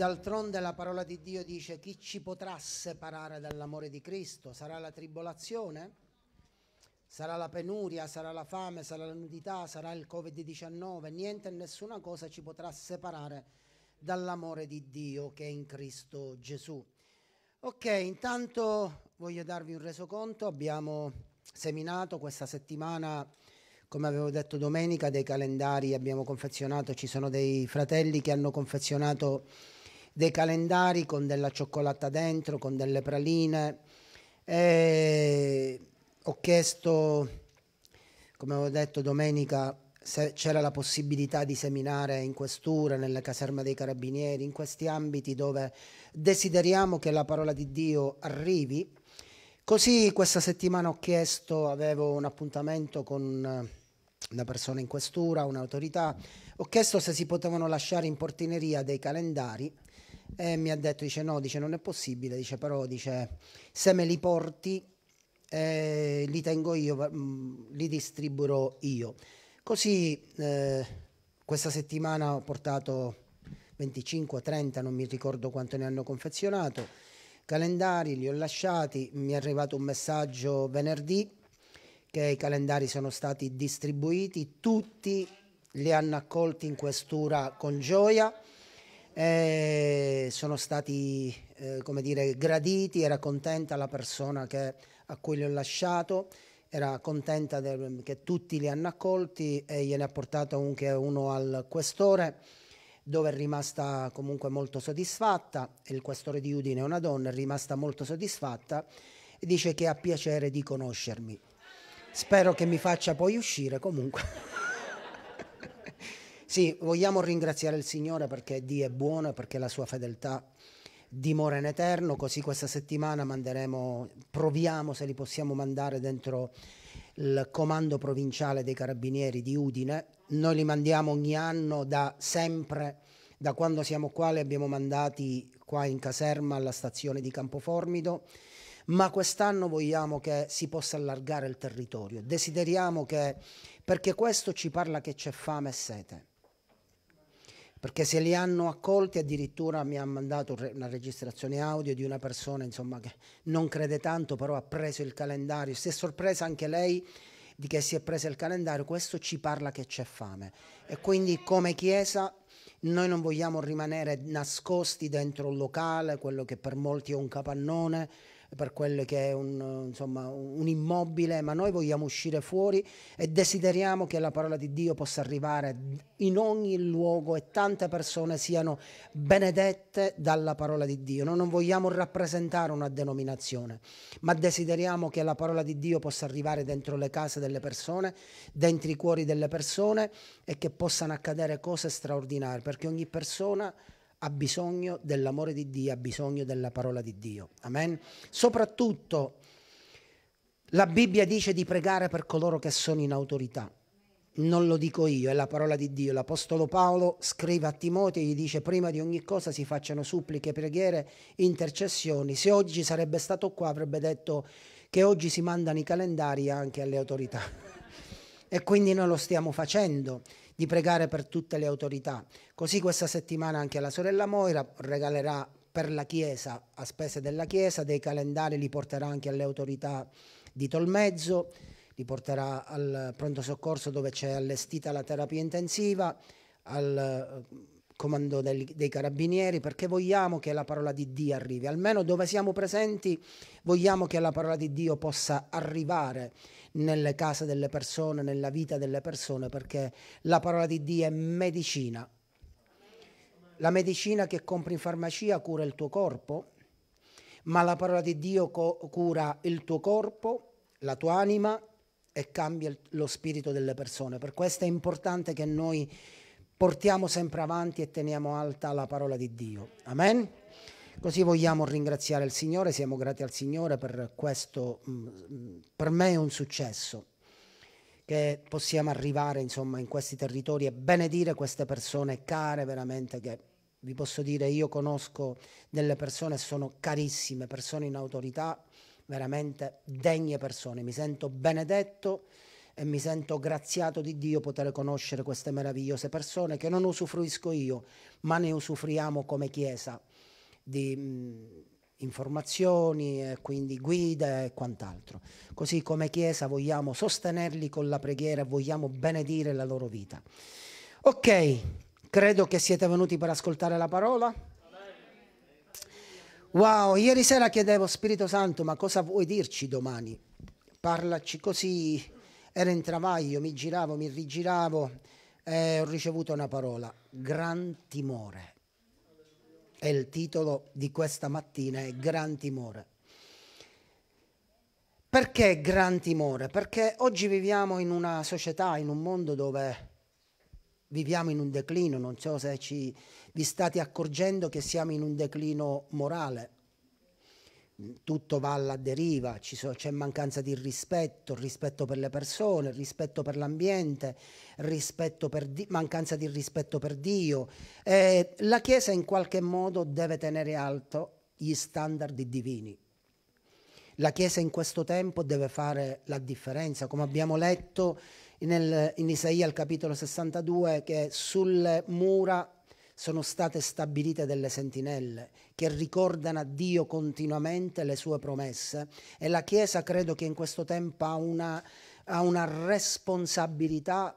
D'altronde la parola di Dio dice chi ci potrà separare dall'amore di Cristo? Sarà la tribolazione? Sarà la penuria? Sarà la fame? Sarà la nudità? Sarà il Covid-19? Niente e nessuna cosa ci potrà separare dall'amore di Dio che è in Cristo Gesù. Ok, intanto voglio darvi un resoconto. Abbiamo seminato questa settimana, come avevo detto domenica, dei calendari abbiamo confezionato, ci sono dei fratelli che hanno confezionato dei calendari con della cioccolata dentro, con delle praline. E ho chiesto, come ho detto domenica, se c'era la possibilità di seminare in questura, nelle caserme dei carabinieri, in questi ambiti dove desideriamo che la parola di Dio arrivi. Così questa settimana ho chiesto, avevo un appuntamento con una persona in questura, un'autorità, ho chiesto se si potevano lasciare in portineria dei calendari e mi ha detto, dice no, dice non è possibile, dice però dice se me li porti eh, li tengo io, mh, mm, li distribuirò io. Così eh, questa settimana ho portato 25, 30, non mi ricordo quanto ne hanno confezionato, calendari, li ho lasciati, mi è arrivato un messaggio venerdì che i calendari sono stati distribuiti, tutti li hanno accolti in questura con gioia e sono stati eh, come dire, graditi, era contenta la persona che, a cui li ho lasciato, era contenta del, che tutti li hanno accolti e gliene ha portato anche uno al questore dove è rimasta comunque molto soddisfatta, il questore di Udine è una donna, è rimasta molto soddisfatta e dice che ha piacere di conoscermi. Spero che mi faccia poi uscire comunque. Sì, vogliamo ringraziare il Signore perché Dio è buono e perché la sua fedeltà dimora in eterno, così questa settimana manderemo, proviamo se li possiamo mandare dentro il comando provinciale dei carabinieri di Udine. Noi li mandiamo ogni anno da sempre, da quando siamo qua, li abbiamo mandati qua in caserma alla stazione di Campoformido, ma quest'anno vogliamo che si possa allargare il territorio. Desideriamo che, perché questo ci parla che c'è fame e sete perché se li hanno accolti addirittura mi ha mandato una registrazione audio di una persona insomma, che non crede tanto, però ha preso il calendario, si è sorpresa anche lei di che si è presa il calendario, questo ci parla che c'è fame e quindi come Chiesa noi non vogliamo rimanere nascosti dentro un locale, quello che per molti è un capannone, per quello che è un, insomma, un immobile, ma noi vogliamo uscire fuori e desideriamo che la parola di Dio possa arrivare in ogni luogo e tante persone siano benedette dalla parola di Dio. Noi non vogliamo rappresentare una denominazione, ma desideriamo che la parola di Dio possa arrivare dentro le case delle persone, dentro i cuori delle persone e che possano accadere cose straordinarie, perché ogni persona ha bisogno dell'amore di Dio, ha bisogno della parola di Dio. Amen. Soprattutto la Bibbia dice di pregare per coloro che sono in autorità. Non lo dico io, è la parola di Dio. L'Apostolo Paolo scrive a Timoteo e gli dice prima di ogni cosa si facciano suppliche, preghiere, intercessioni. Se oggi sarebbe stato qua avrebbe detto che oggi si mandano i calendari anche alle autorità. e quindi noi lo stiamo facendo, di pregare per tutte le autorità. Così questa settimana anche la sorella Moira regalerà per la Chiesa, a spese della Chiesa, dei calendari li porterà anche alle autorità di Tolmezzo, li porterà al pronto soccorso dove c'è allestita la terapia intensiva, al eh, comando dei, dei, carabinieri, perché vogliamo che la parola di Dio arrivi, almeno dove siamo presenti vogliamo che la parola di Dio possa arrivare nelle case delle persone, nella vita delle persone, perché la parola di Dio è medicina, la medicina che compri in farmacia cura il tuo corpo, ma la parola di Dio cura il tuo corpo, la tua anima e cambia lo spirito delle persone. Per questo è importante che noi portiamo sempre avanti e teniamo alta la parola di Dio. Amen. Così vogliamo ringraziare il Signore, siamo grati al Signore per questo, mm, per me è un successo che possiamo arrivare insomma in questi territori e benedire queste persone care veramente che vi posso dire, io conosco delle persone, sono carissime, persone in autorità, veramente degne persone. Mi sento benedetto e mi sento graziato di Dio poter conoscere queste meravigliose persone che non usufruisco io, ma ne usufruiamo come Chiesa di mh, mm, informazioni, e quindi guide e quant'altro. Così come Chiesa vogliamo sostenerli con la preghiera, vogliamo benedire la loro vita. Ok. Credo che siete venuti per ascoltare la parola. Wow, ieri sera chiedevo Spirito Santo, ma cosa vuoi dirci domani? Parlaci così, era in travaglio, mi giravo, mi rigiravo e eh, ho ricevuto una parola, gran timore. E il titolo di questa mattina è Gran timore. Perché gran timore? Perché oggi viviamo in una società, in un mondo dove viviamo in un declino, non so se ci, vi state accorgendo che siamo in un declino morale. Tutto va alla deriva, so, c'è mancanza di rispetto, rispetto per le persone, rispetto per l'ambiente, mancanza di rispetto per Dio. Eh, la Chiesa in qualche modo deve tenere alto gli standard divini. La Chiesa in questo tempo deve fare la differenza, come abbiamo letto nel, in Isaia al capitolo 62 che sulle mura sono state stabilite delle sentinelle che ricordano a Dio continuamente le sue promesse e la Chiesa credo che in questo tempo ha una, ha una responsabilità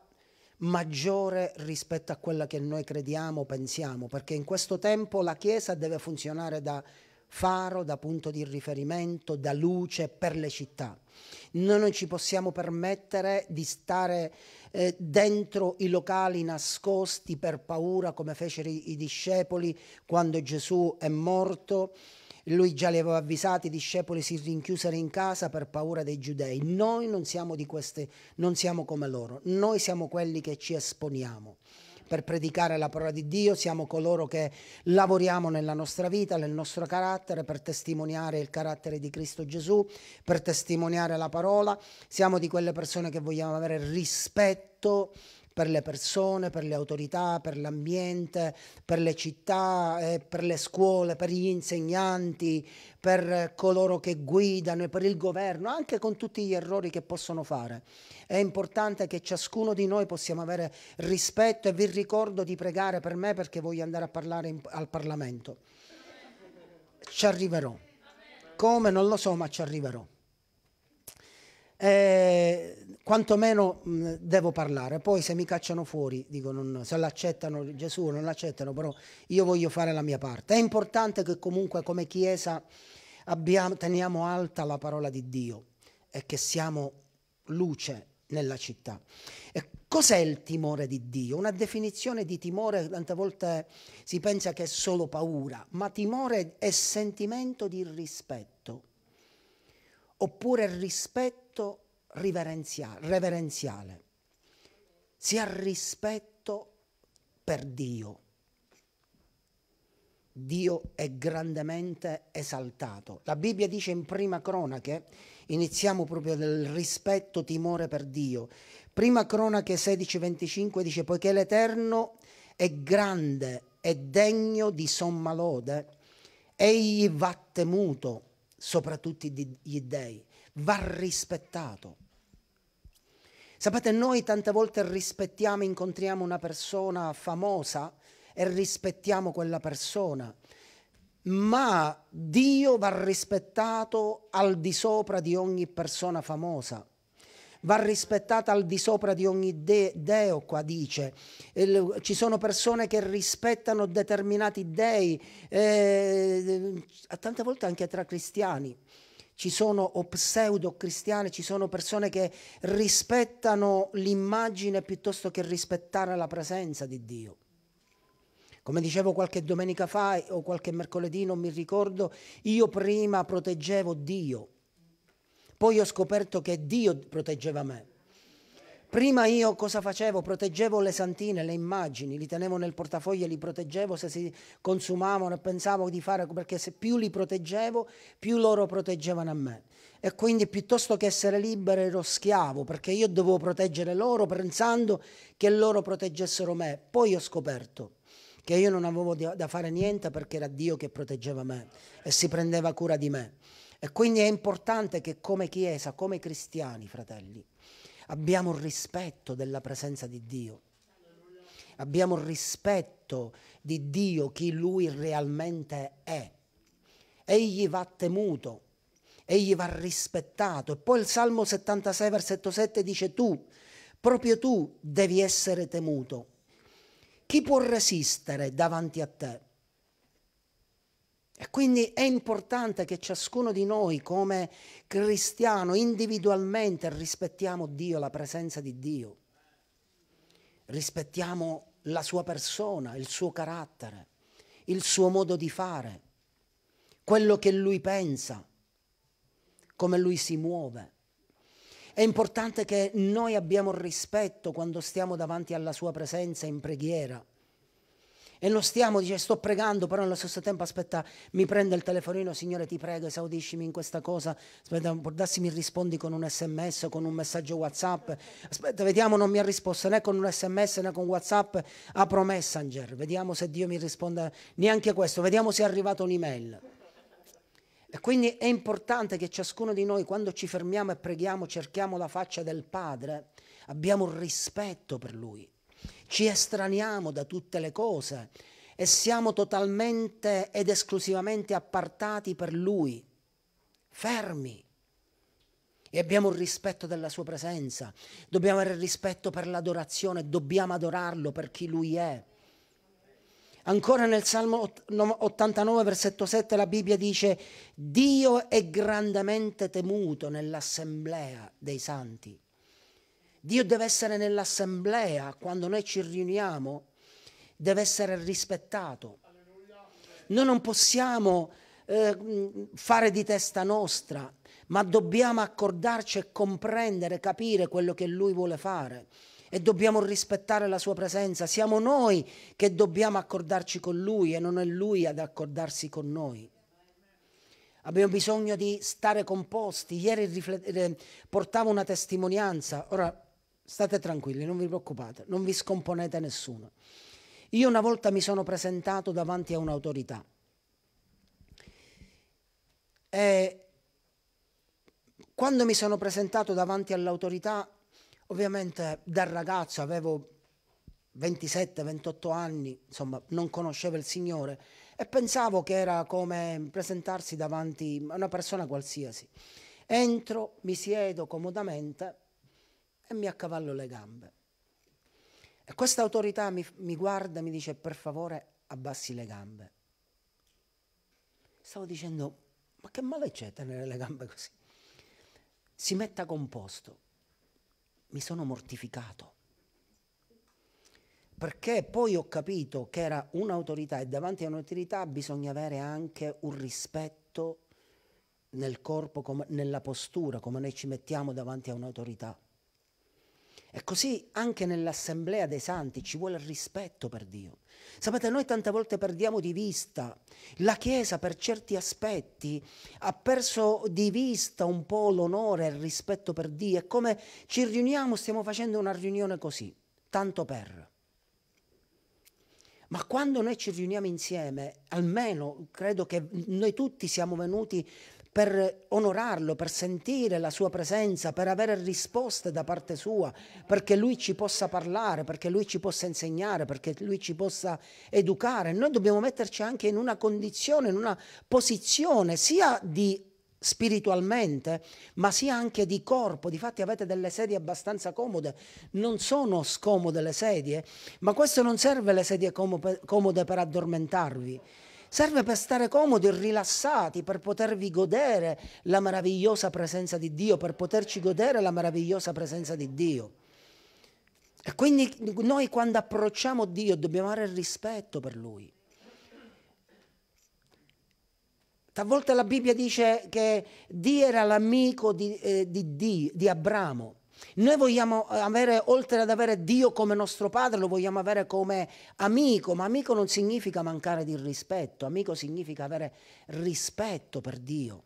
maggiore rispetto a quella che noi crediamo, pensiamo, perché in questo tempo la Chiesa deve funzionare da faro, da punto di riferimento, da luce per le città. Noi non ci possiamo permettere di stare eh, dentro i locali nascosti per paura come fecero i, i discepoli quando Gesù è morto. Lui già li aveva avvisati, i discepoli si rinchiusero in casa per paura dei giudei. Noi non siamo di queste, non siamo come loro, noi siamo quelli che ci esponiamo per predicare la parola di Dio, siamo coloro che lavoriamo nella nostra vita, nel nostro carattere, per testimoniare il carattere di Cristo Gesù, per testimoniare la parola, siamo di quelle persone che vogliamo avere rispetto per le persone, per le autorità, per l'ambiente, per le città, eh, per le scuole, per gli insegnanti, per eh, coloro che guidano e per il governo, anche con tutti gli errori che possono fare. È importante che ciascuno di noi possiamo avere rispetto e vi ricordo di pregare per me perché voglio andare a parlare in, al Parlamento. Ci arriverò. Come non lo so, ma ci arriverò eh, quantomeno mh, devo parlare. Poi se mi cacciano fuori, dico, non, se l'accettano Gesù, non l'accettano, però io voglio fare la mia parte. È importante che comunque come Chiesa abbiamo, teniamo alta la parola di Dio e che siamo luce nella città. E cos'è il timore di Dio? Una definizione di timore, tante volte si pensa che è solo paura, ma timore è sentimento di rispetto, oppure rispetto rispetto reverenziale, sia rispetto per Dio. Dio è grandemente esaltato. La Bibbia dice in prima cronache, iniziamo proprio dal rispetto, timore per Dio. Prima cronache 16:25 dice, poiché l'Eterno è grande e degno di somma lode, egli va temuto sopra tutti gli dèi va rispettato. Sapete, noi tante volte rispettiamo, incontriamo una persona famosa e rispettiamo quella persona, ma Dio va rispettato al di sopra di ogni persona famosa va rispettata al di sopra di ogni de- deo, qua dice. Eh, ci sono persone che rispettano determinati dei, eh, eh tante volte anche tra cristiani ci sono o pseudo-cristiani, ci sono persone che rispettano l'immagine piuttosto che rispettare la presenza di Dio. Come dicevo qualche domenica fa eh, o qualche mercoledì, non mi ricordo, io prima proteggevo Dio, poi ho scoperto che Dio proteggeva me. Prima io cosa facevo? Proteggevo le santine, le immagini, li tenevo nel portafoglio e li proteggevo se si consumavano e pensavo di fare, perché se più li proteggevo, più loro proteggevano a me. E quindi piuttosto che essere libero ero schiavo, perché io dovevo proteggere loro pensando che loro proteggessero me. Poi ho scoperto che io non avevo da fare niente perché era Dio che proteggeva me e si prendeva cura di me. E quindi è importante che come Chiesa, come cristiani, fratelli, abbiamo rispetto della presenza di Dio, abbiamo rispetto di Dio chi Lui realmente è. Egli va temuto, egli va rispettato. E poi il Salmo 76, versetto 7 dice tu, proprio tu devi essere temuto. Chi può resistere davanti a te? E quindi è importante che ciascuno di noi come cristiano individualmente rispettiamo Dio, la presenza di Dio, rispettiamo la sua persona, il suo carattere, il suo modo di fare, quello che lui pensa, come lui si muove. È importante che noi abbiamo rispetto quando stiamo davanti alla sua presenza in preghiera e non stiamo, dice, sto pregando, però allo stesso tempo, aspetta, mi prende il telefonino, Signore ti prego, esaudiscimi in questa cosa, aspetta, darsi mi rispondi con un sms, con un messaggio WhatsApp, aspetta, vediamo, non mi ha risposto né con un sms né con WhatsApp, apro Messenger, vediamo se Dio mi risponde, neanche questo, vediamo se è arrivata un'email. E quindi è importante che ciascuno di noi, quando ci fermiamo e preghiamo, cerchiamo la faccia del Padre, abbiamo rispetto per Lui ci estraniamo da tutte le cose e siamo totalmente ed esclusivamente appartati per Lui, fermi. E abbiamo il rispetto della Sua presenza, dobbiamo avere rispetto per l'adorazione, dobbiamo adorarlo per chi Lui è. Ancora nel Salmo 89, versetto 7, la Bibbia dice, Dio è grandemente temuto nell'assemblea dei santi. Dio deve essere nell'assemblea, quando noi ci riuniamo, deve essere rispettato. Noi non possiamo eh, fare di testa nostra, ma dobbiamo accordarci e comprendere, capire quello che Lui vuole fare e dobbiamo rispettare la sua presenza. Siamo noi che dobbiamo accordarci con lui e non è lui ad accordarsi con noi. Abbiamo bisogno di stare composti. Ieri eh, portavo una testimonianza, ora state tranquilli, non vi preoccupate, non vi scomponete nessuno. Io una volta mi sono presentato davanti a un'autorità e quando mi sono presentato davanti all'autorità, ovviamente da ragazzo avevo 27-28 anni, insomma non conoscevo il Signore e pensavo che era come presentarsi davanti a una persona qualsiasi. Entro, mi siedo comodamente e mi accavallo le gambe. E questa autorità mi, mi guarda e mi dice per favore abbassi le gambe. Stavo dicendo ma che male c'è tenere le gambe così? Si metta composto. Mi sono mortificato. Perché poi ho capito che era un'autorità e davanti a un'autorità bisogna avere anche un rispetto nel corpo, come, nella postura, come noi ci mettiamo davanti a un'autorità. E così anche nell'assemblea dei santi ci vuole rispetto per Dio. Sapete, noi tante volte perdiamo di vista, la Chiesa per certi aspetti ha perso di vista un po' l'onore e il rispetto per Dio. È come ci riuniamo, stiamo facendo una riunione così, tanto per. Ma quando noi ci riuniamo insieme, almeno credo che noi tutti siamo venuti per onorarlo, per sentire la sua presenza, per avere risposte da parte sua, perché lui ci possa parlare, perché lui ci possa insegnare, perché lui ci possa educare. Noi dobbiamo metterci anche in una condizione, in una posizione sia di spiritualmente, ma sia anche di corpo. Difatti avete delle sedie abbastanza comode, non sono scomode le sedie, ma questo non serve le sedie comode per addormentarvi serve per stare comodi e rilassati, per potervi godere la meravigliosa presenza di Dio, per poterci godere la meravigliosa presenza di Dio. E quindi noi quando approcciamo Dio dobbiamo avere rispetto per Lui. Talvolta la Bibbia dice che Dio era l'amico di, eh, di, di, di Abramo. Noi vogliamo eh, avere, oltre ad avere Dio come nostro padre, lo vogliamo avere come amico, ma amico non significa mancare di rispetto, amico significa avere rispetto per Dio.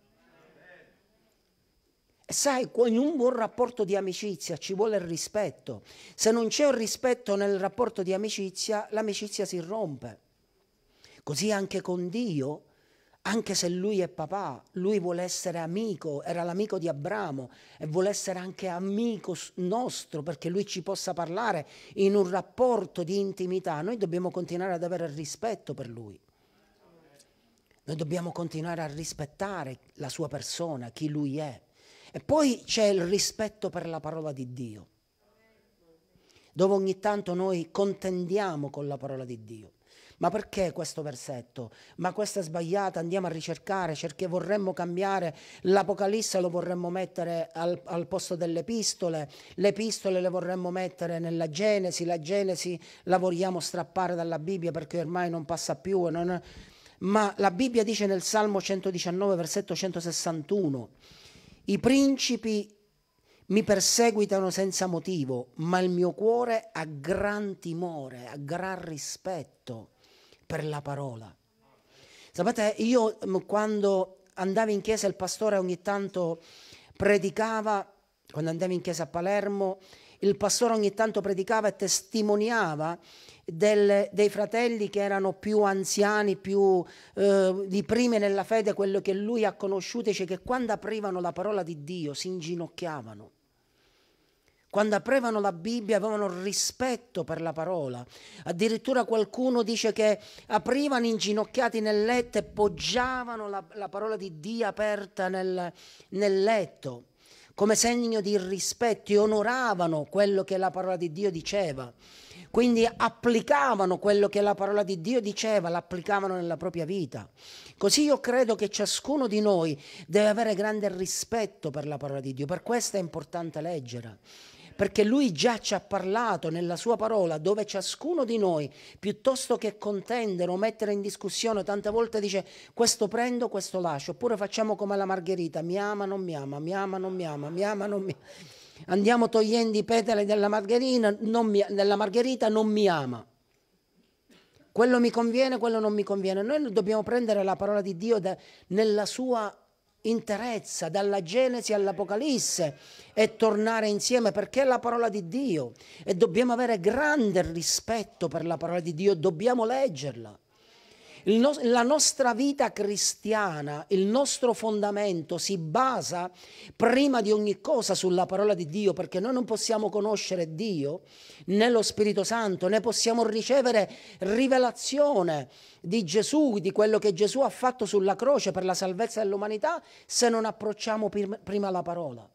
E sai, in un buon rapporto di amicizia ci vuole il rispetto. Se non c'è un rispetto nel rapporto di amicizia, l'amicizia si rompe. Così anche con Dio anche se lui è papà, lui vuole essere amico, era l'amico di Abramo e vuole essere anche amico nostro perché lui ci possa parlare in un rapporto di intimità. Noi dobbiamo continuare ad avere rispetto per lui. Noi dobbiamo continuare a rispettare la sua persona, chi lui è. E poi c'è il rispetto per la parola di Dio, dove ogni tanto noi contendiamo con la parola di Dio ma perché questo versetto? Ma questa è sbagliata, andiamo a ricercare, perché vorremmo cambiare, l'Apocalisse lo vorremmo mettere al, al posto delle epistole, le epistole le vorremmo mettere nella Genesi, la Genesi la vogliamo strappare dalla Bibbia perché ormai non passa più. Non... Ma la Bibbia dice nel Salmo 119, versetto 161, i principi mi perseguitano senza motivo, ma il mio cuore ha gran timore, ha gran rispetto per la parola. Sapete, io mm, quando andavo in chiesa il pastore ogni tanto predicava, quando andavo in chiesa a Palermo, il pastore ogni tanto predicava e testimoniava del, dei fratelli che erano più anziani, più eh, di prime nella fede, quello che lui ha conosciuto, cioè che quando aprivano la parola di Dio si inginocchiavano quando aprivano la Bibbia avevano rispetto per la parola. Addirittura qualcuno dice che aprivano inginocchiati nel letto e poggiavano la, la parola di Dio aperta nel, nel letto, come segno di rispetto e onoravano quello che la parola di Dio diceva. Quindi applicavano quello che la parola di Dio diceva, l'applicavano nella propria vita. Così io credo che ciascuno di noi deve avere grande rispetto per la parola di Dio, per questo è importante leggere perché lui già ci ha parlato nella sua parola dove ciascuno di noi, piuttosto che contendere o mettere in discussione, tante volte dice questo prendo, questo lascio, oppure facciamo come la Margherita, mi ama, non mi ama, mi ama, non mi ama, mi ama, non mi ama. Andiamo togliendo i petali della, mi... della margherita, non mi ama quello mi conviene, quello non mi conviene. Noi dobbiamo prendere la parola di Dio da, nella sua interezza, dalla Genesi all'Apocalisse e tornare insieme perché è la parola di Dio e dobbiamo avere grande rispetto per la parola di Dio, dobbiamo leggerla no- la nostra vita cristiana, il nostro fondamento si basa prima di ogni cosa sulla parola di Dio, perché noi non possiamo conoscere Dio né lo Spirito Santo, né possiamo ricevere rivelazione di Gesù, di quello che Gesù ha fatto sulla croce per la salvezza dell'umanità, se non approcciamo prim- prima la parola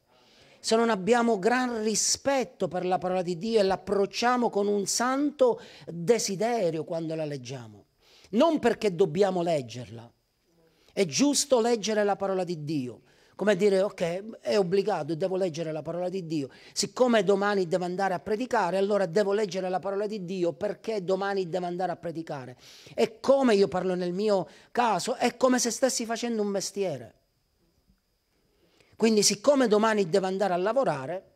se non abbiamo gran rispetto per la parola di Dio e l'approcciamo con un santo desiderio quando la leggiamo non perché dobbiamo leggerla. È giusto leggere la parola di Dio. Come dire, ok, è obbligato, devo leggere la parola di Dio. Siccome domani devo andare a predicare, allora devo leggere la parola di Dio perché domani devo andare a predicare. E come io parlo nel mio caso, è come se stessi facendo un mestiere. Quindi siccome domani devo andare a lavorare,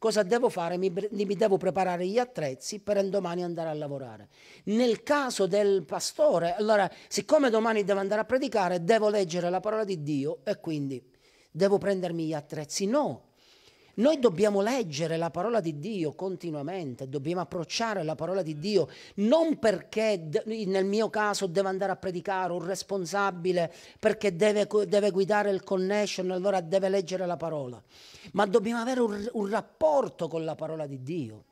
Cosa devo fare? Mi, mi devo preparare gli attrezzi per domani andare a lavorare. Nel caso del pastore, allora, siccome domani devo andare a predicare, devo leggere la parola di Dio e quindi devo prendermi gli attrezzi. No, noi dobbiamo leggere la parola di Dio continuamente, dobbiamo approcciare la parola di Dio, non perché nel mio caso devo andare a predicare un responsabile perché deve, deve guidare il connection, allora deve leggere la parola, ma dobbiamo avere un, un rapporto con la parola di Dio.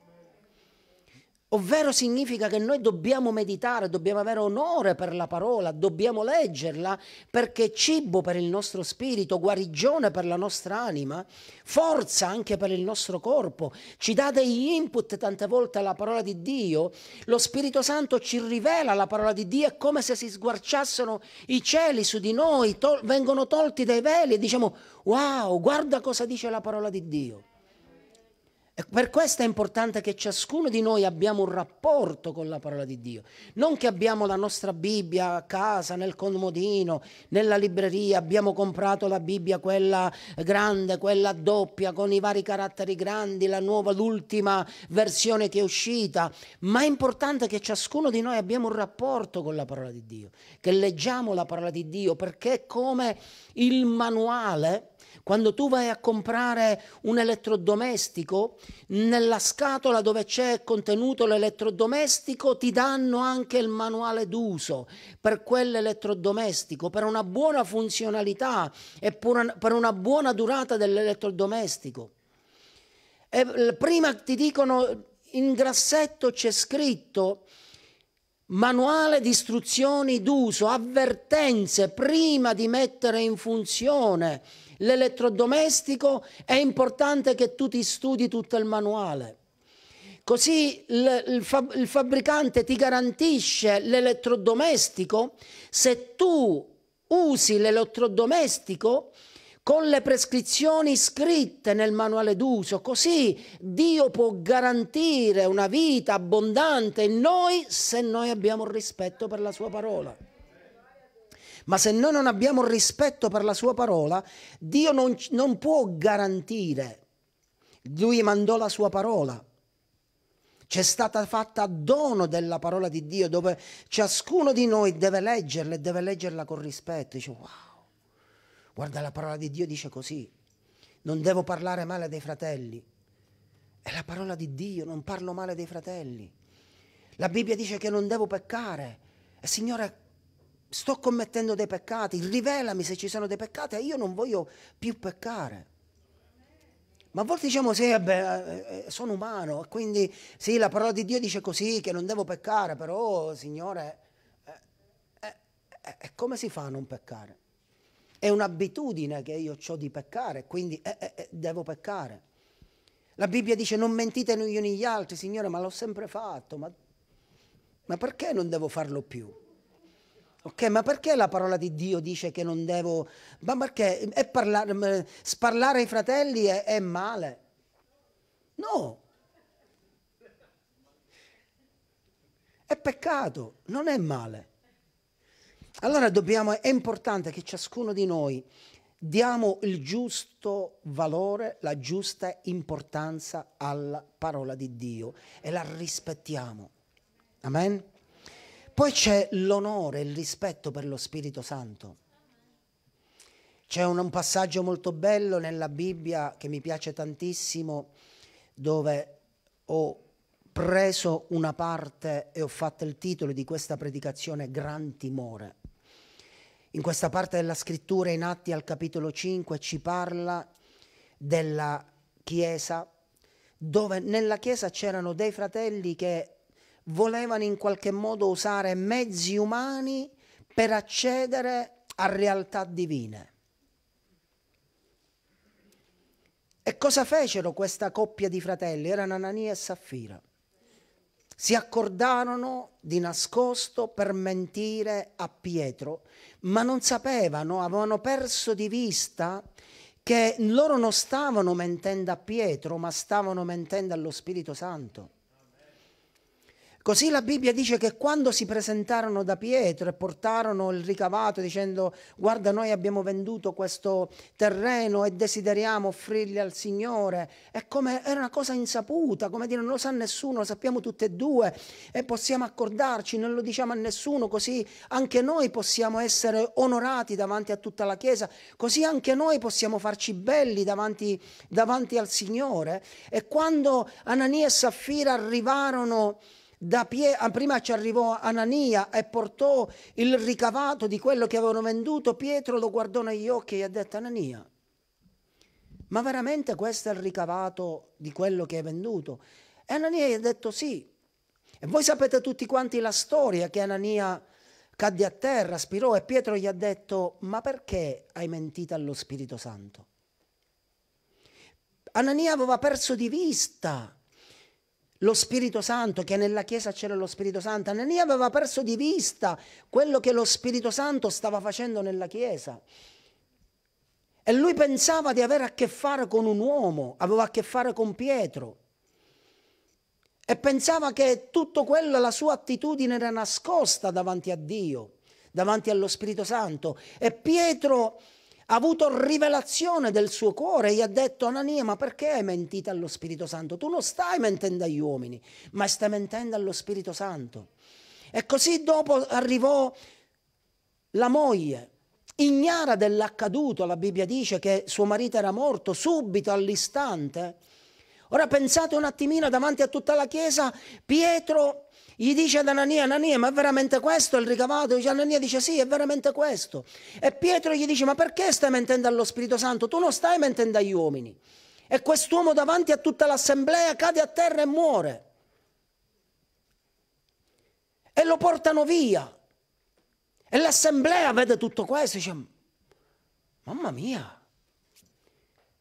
Ovvero significa che noi dobbiamo meditare, dobbiamo avere onore per la parola, dobbiamo leggerla perché è cibo per il nostro spirito, guarigione per la nostra anima, forza anche per il nostro corpo. Ci dà degli input tante volte alla parola di Dio. Lo Spirito Santo ci rivela la parola di Dio, è come se si sguarciassero i cieli su di noi, tol vengono tolti dai veli e diciamo wow, guarda cosa dice la parola di Dio per questo è importante che ciascuno di noi abbia un rapporto con la parola di Dio. Non che abbiamo la nostra Bibbia a casa, nel comodino, nella libreria, abbiamo comprato la Bibbia, quella grande, quella doppia, con i vari caratteri grandi, la nuova, l'ultima versione che è uscita. Ma è importante che ciascuno di noi abbia un rapporto con la parola di Dio, che leggiamo la parola di Dio perché è come il manuale quando tu vai a comprare un elettrodomestico, nella scatola dove c'è contenuto l'elettrodomestico ti danno anche il manuale d'uso per quell'elettrodomestico, per una buona funzionalità e per una buona durata dell'elettrodomestico. E prima ti dicono in grassetto c'è scritto manuale di istruzioni d'uso, avvertenze prima di mettere in funzione l'elettrodomestico, è importante che tu ti studi tutto il manuale. Così il, fabbricante ti garantisce l'elettrodomestico se tu usi l'elettrodomestico con le prescrizioni scritte nel manuale d'uso. Così Dio può garantire una vita abbondante in noi se noi abbiamo rispetto per la sua parola ma se noi non abbiamo rispetto per la sua parola, Dio non, non può garantire. Lui mandò la sua parola. C'è stata fatta dono della parola di Dio dove ciascuno di noi deve leggerla e deve leggerla con rispetto. Dice, wow, guarda la parola di Dio dice così. Non devo parlare male dei fratelli. È la parola di Dio, non parlo male dei fratelli. La Bibbia dice che non devo peccare. E Signore, sto commettendo dei peccati, rivelami se ci sono dei peccati e io non voglio più peccare. Ma a volte diciamo, sì, beh, eh, sono umano, quindi sì, la parola di Dio dice così, che non devo peccare, però, Signore, eh, eh, eh, eh come si fa a non peccare? È un'abitudine che io ho di peccare, quindi eh, devo peccare. La Bibbia dice non mentite gli uni gli altri, Signore, ma l'ho sempre fatto, ma, ma perché non devo farlo più? Ok, ma perché la parola di Dio dice che non devo... Ma perché parlare, sparlare ai fratelli è, è male? No. È peccato, non è male. Allora dobbiamo, è importante che ciascuno di noi diamo il giusto valore, la giusta importanza alla parola di Dio e la rispettiamo. Amen? Poi c'è l'onore, il rispetto per lo Spirito Santo. C'è un, passaggio molto bello nella Bibbia che mi piace tantissimo, dove ho preso una parte e ho fatto il titolo di questa predicazione Gran timore. In questa parte della scrittura, in Atti al capitolo 5, ci parla della Chiesa, dove nella Chiesa c'erano dei fratelli che volevano in qualche modo usare mezzi umani per accedere a realtà divine. E cosa fecero questa coppia di fratelli? Erano Anania e Saffira. Si accordarono di nascosto per mentire a Pietro, ma non sapevano, avevano perso di vista che loro non stavano mentendo a Pietro, ma stavano mentendo allo Spirito Santo. Così la Bibbia dice che quando si presentarono da Pietro e portarono il ricavato dicendo guarda noi abbiamo venduto questo terreno e desideriamo offrirli al Signore, è come, era una cosa insaputa, come dire non lo sa nessuno, lo sappiamo tutti e due e possiamo accordarci, non lo diciamo a nessuno, così anche noi possiamo essere onorati davanti a tutta la Chiesa, così anche noi possiamo farci belli davanti, davanti al Signore. E quando Anania e Saffira arrivarono da Pie, prima ci arrivò Anania e portò il ricavato di quello che avevano venduto. Pietro lo guardò negli occhi e gli ha detto: Anania, ma veramente questo è il ricavato di quello che hai venduto? E Anania gli ha detto: Sì. E voi sapete tutti quanti la storia che Anania cadde a terra, spirò e Pietro gli ha detto: Ma perché hai mentito allo Spirito Santo? Anania aveva perso di vista lo Spirito Santo, che nella Chiesa c'era lo Spirito Santo. Anania aveva perso di vista quello che lo Spirito Santo stava facendo nella Chiesa. E lui pensava di avere a che fare con un uomo, aveva a che fare con Pietro. E pensava che tutto quello, la sua attitudine era nascosta davanti a Dio, davanti allo Spirito Santo. E Pietro ha avuto rivelazione del suo cuore e gli ha detto Anania, ma perché hai mentito allo Spirito Santo? Tu non stai mentendo agli uomini, ma stai mentendo allo Spirito Santo. E così dopo arrivò la moglie, ignara dell'accaduto, la Bibbia dice che suo marito era morto subito all'istante. Ora pensate un attimino davanti a tutta la Chiesa, Pietro gli dice ad Anania, Anania, ma è veramente questo il ricavato? E Anania dice, sì, è veramente questo. E Pietro gli dice, ma perché stai mentendo allo Spirito Santo? Tu non stai mentendo agli uomini. E quest'uomo davanti a tutta l'assemblea cade a terra e muore. E lo portano via. E l'assemblea vede tutto questo e dice, mamma mia.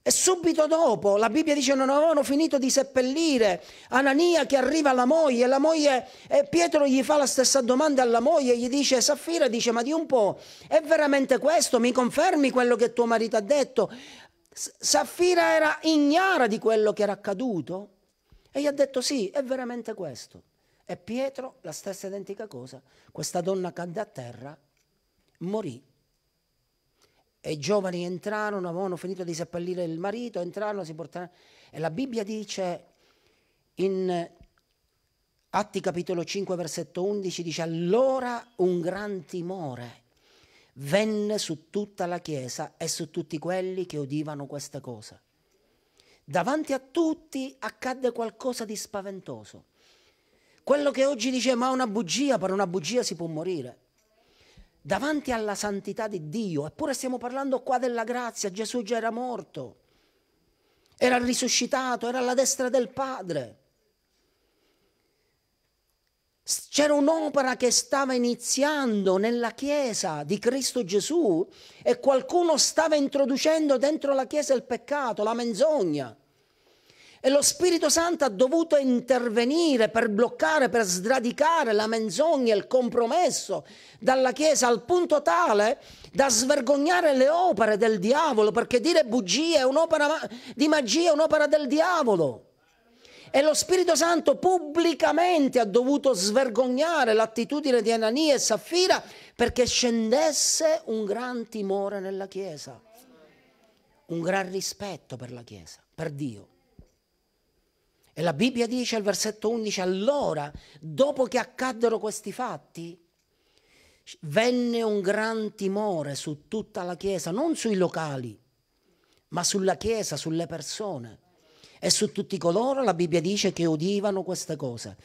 E subito dopo la Bibbia dice non avevano finito di seppellire Anania che arriva alla moglie e la moglie e Pietro gli fa la stessa domanda alla moglie gli dice Saffira dice ma di un po' è veramente questo mi confermi quello che tuo marito ha detto Saffira era ignara di quello che era accaduto e gli ha detto sì è veramente questo e Pietro la stessa identica cosa questa donna cadde a terra morì i giovani entrarono, avevano finito di seppellire il marito, entrarono, si portarono. E la Bibbia dice in Atti capitolo 5 versetto 11, dice allora un gran timore venne su tutta la Chiesa e su tutti quelli che udivano questa cosa. Davanti a tutti accadde qualcosa di spaventoso. Quello che oggi dice ma una bugia, per una bugia si può morire davanti alla santità di Dio, eppure stiamo parlando qua della grazia, Gesù già era morto, era risuscitato, era alla destra del Padre. C'era un'opera che stava iniziando nella Chiesa di Cristo Gesù e qualcuno stava introducendo dentro la Chiesa il peccato, la menzogna. E lo Spirito Santo ha dovuto intervenire per bloccare, per sradicare la menzogna, il compromesso dalla Chiesa al punto tale da svergognare le opere del diavolo, perché dire bugie è un'opera di magia, è un'opera del diavolo. E lo Spirito Santo pubblicamente ha dovuto svergognare l'attitudine di Anania e Saffira perché scendesse un gran timore nella Chiesa, un gran rispetto per la Chiesa, per Dio. E la Bibbia dice al versetto 11, allora, dopo che accaddero questi fatti, venne un gran timore su tutta la Chiesa, non sui locali, ma sulla Chiesa, sulle persone e su tutti coloro, la Bibbia dice, che udivano queste cose.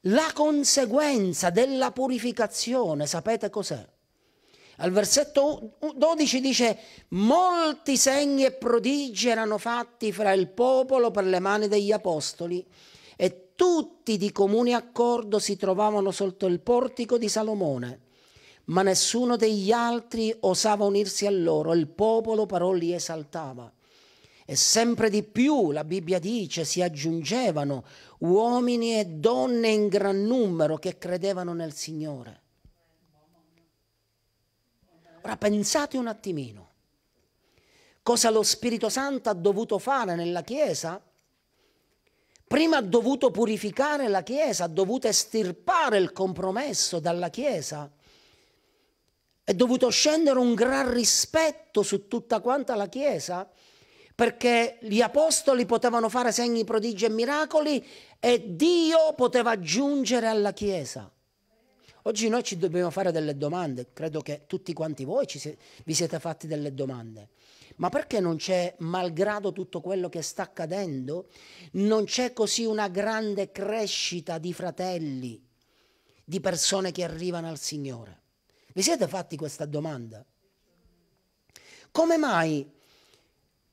La conseguenza della purificazione, sapete cos'è? Al versetto 12 dice, molti segni e prodigi erano fatti fra il popolo per le mani degli apostoli e tutti di comune accordo si trovavano sotto il portico di Salomone, ma nessuno degli altri osava unirsi a loro, il popolo però li esaltava. E sempre di più, la Bibbia dice, si aggiungevano uomini e donne in gran numero che credevano nel Signore. Ora pensate un attimino, cosa lo Spirito Santo ha dovuto fare nella Chiesa? Prima ha dovuto purificare la Chiesa, ha dovuto estirpare il compromesso dalla Chiesa. È dovuto scendere un gran rispetto su tutta quanta la Chiesa, perché gli apostoli potevano fare segni, prodigi e miracoli e Dio poteva giungere alla Chiesa. Oggi noi ci dobbiamo fare delle domande, credo che tutti quanti voi se, vi siete fatti delle domande. Ma perché non c'è, malgrado tutto quello che sta accadendo, non c'è così una grande crescita di fratelli, di persone che arrivano al Signore? Vi siete fatti questa domanda? Come mai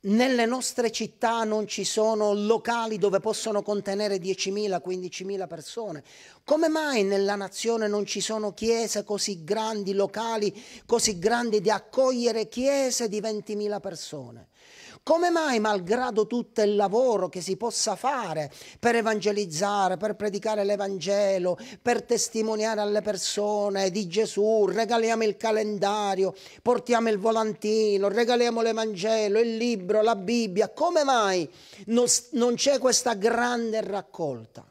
nelle nostre città non ci sono locali dove possono contenere 10.000, 15.000 persone? Come mai nella nazione non ci sono chiese così grandi, locali così grandi di accogliere chiese di 20.000 persone? Come mai, malgrado tutto il lavoro che si possa fare per evangelizzare, per predicare l'Evangelo, per testimoniare alle persone di Gesù, regaliamo il calendario, portiamo il volantino, regaliamo l'Evangelo, il libro, la Bibbia, come mai non, non c'è questa grande raccolta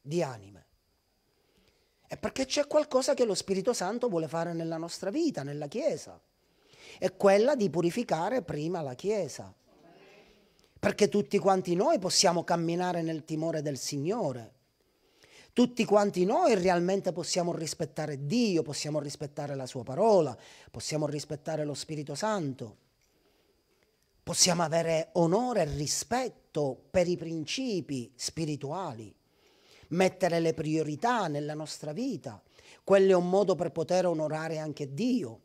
di anime? È perché c'è qualcosa che lo Spirito Santo vuole fare nella nostra vita, nella Chiesa è quella di purificare prima la Chiesa. Perché tutti quanti noi possiamo camminare nel timore del Signore. Tutti quanti noi realmente possiamo rispettare Dio, possiamo rispettare la sua parola, possiamo rispettare lo Spirito Santo. Possiamo avere onore e rispetto per i principi spirituali, mettere le priorità nella nostra vita. Quello è un modo per poter onorare anche Dio.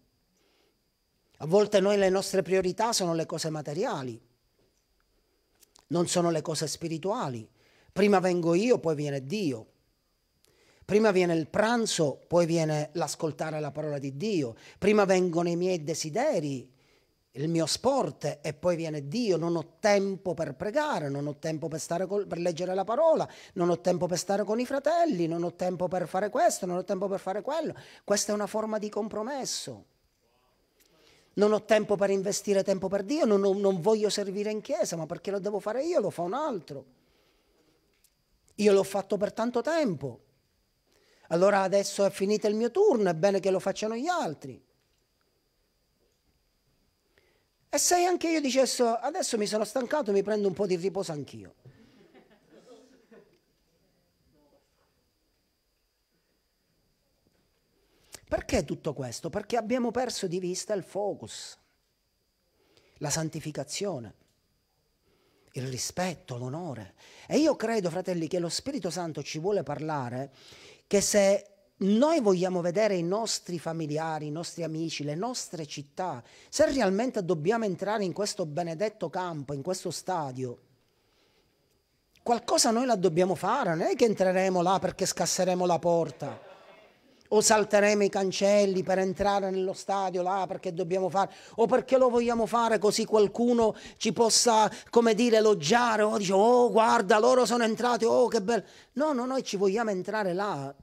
A volte noi le nostre priorità sono le cose materiali, non sono le cose spirituali. Prima vengo io, poi viene Dio. Prima viene il pranzo, poi viene l'ascoltare la parola di Dio. Prima vengono i miei desideri, il mio sport e poi viene Dio. Non ho tempo per pregare, non ho tempo per, col, per, leggere la parola, non ho tempo per stare con i fratelli, non ho tempo per fare questo, non ho tempo per fare quello. Questa è una forma di compromesso. Non ho tempo per investire tempo per Dio, non, non voglio servire in chiesa, ma perché lo devo fare io, lo fa un altro. Io l'ho fatto per tanto tempo. Allora adesso è finito il mio turno, è bene che lo facciano gli altri. E se anche io dicessi oh, adesso mi sono stancato, mi prendo un po' di riposo anch'io. Perché tutto questo? Perché abbiamo perso di vista il focus, la santificazione, il rispetto, l'onore. E io credo, fratelli, che lo Spirito Santo ci vuole parlare che se noi vogliamo vedere i nostri familiari, i nostri amici, le nostre città, se realmente dobbiamo entrare in questo benedetto campo, in questo stadio, qualcosa noi la dobbiamo fare, non è che entreremo là perché scasseremo la porta o salteremo i cancelli per entrare nello stadio là perché dobbiamo fare, o perché lo vogliamo fare così qualcuno ci possa, come dire, elogiare o dice, oh guarda, loro sono entrati, oh che bello. No, no, noi ci vogliamo entrare là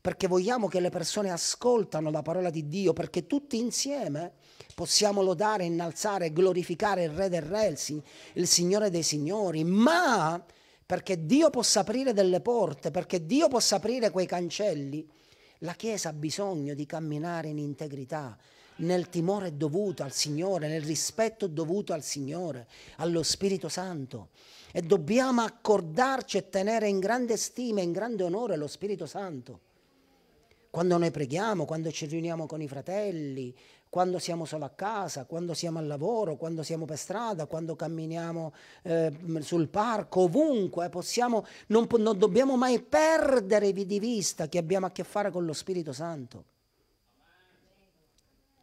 perché vogliamo che le persone ascoltano la parola di Dio, perché tutti insieme possiamo lodare, innalzare e glorificare il Re del Re, il Signore dei Signori, ma perché Dio possa aprire delle porte, perché Dio possa aprire quei cancelli la Chiesa ha bisogno di camminare in integrità, nel timore dovuto al Signore, nel rispetto dovuto al Signore, allo Spirito Santo. E dobbiamo accordarci e tenere in grande stima, e in grande onore lo Spirito Santo. Quando noi preghiamo, quando ci riuniamo con i fratelli, quando siamo solo a casa, quando siamo al lavoro, quando siamo per strada, quando camminiamo eh, sul parco, ovunque, possiamo, non, non dobbiamo mai perdere di vista che abbiamo a che fare con lo Spirito Santo.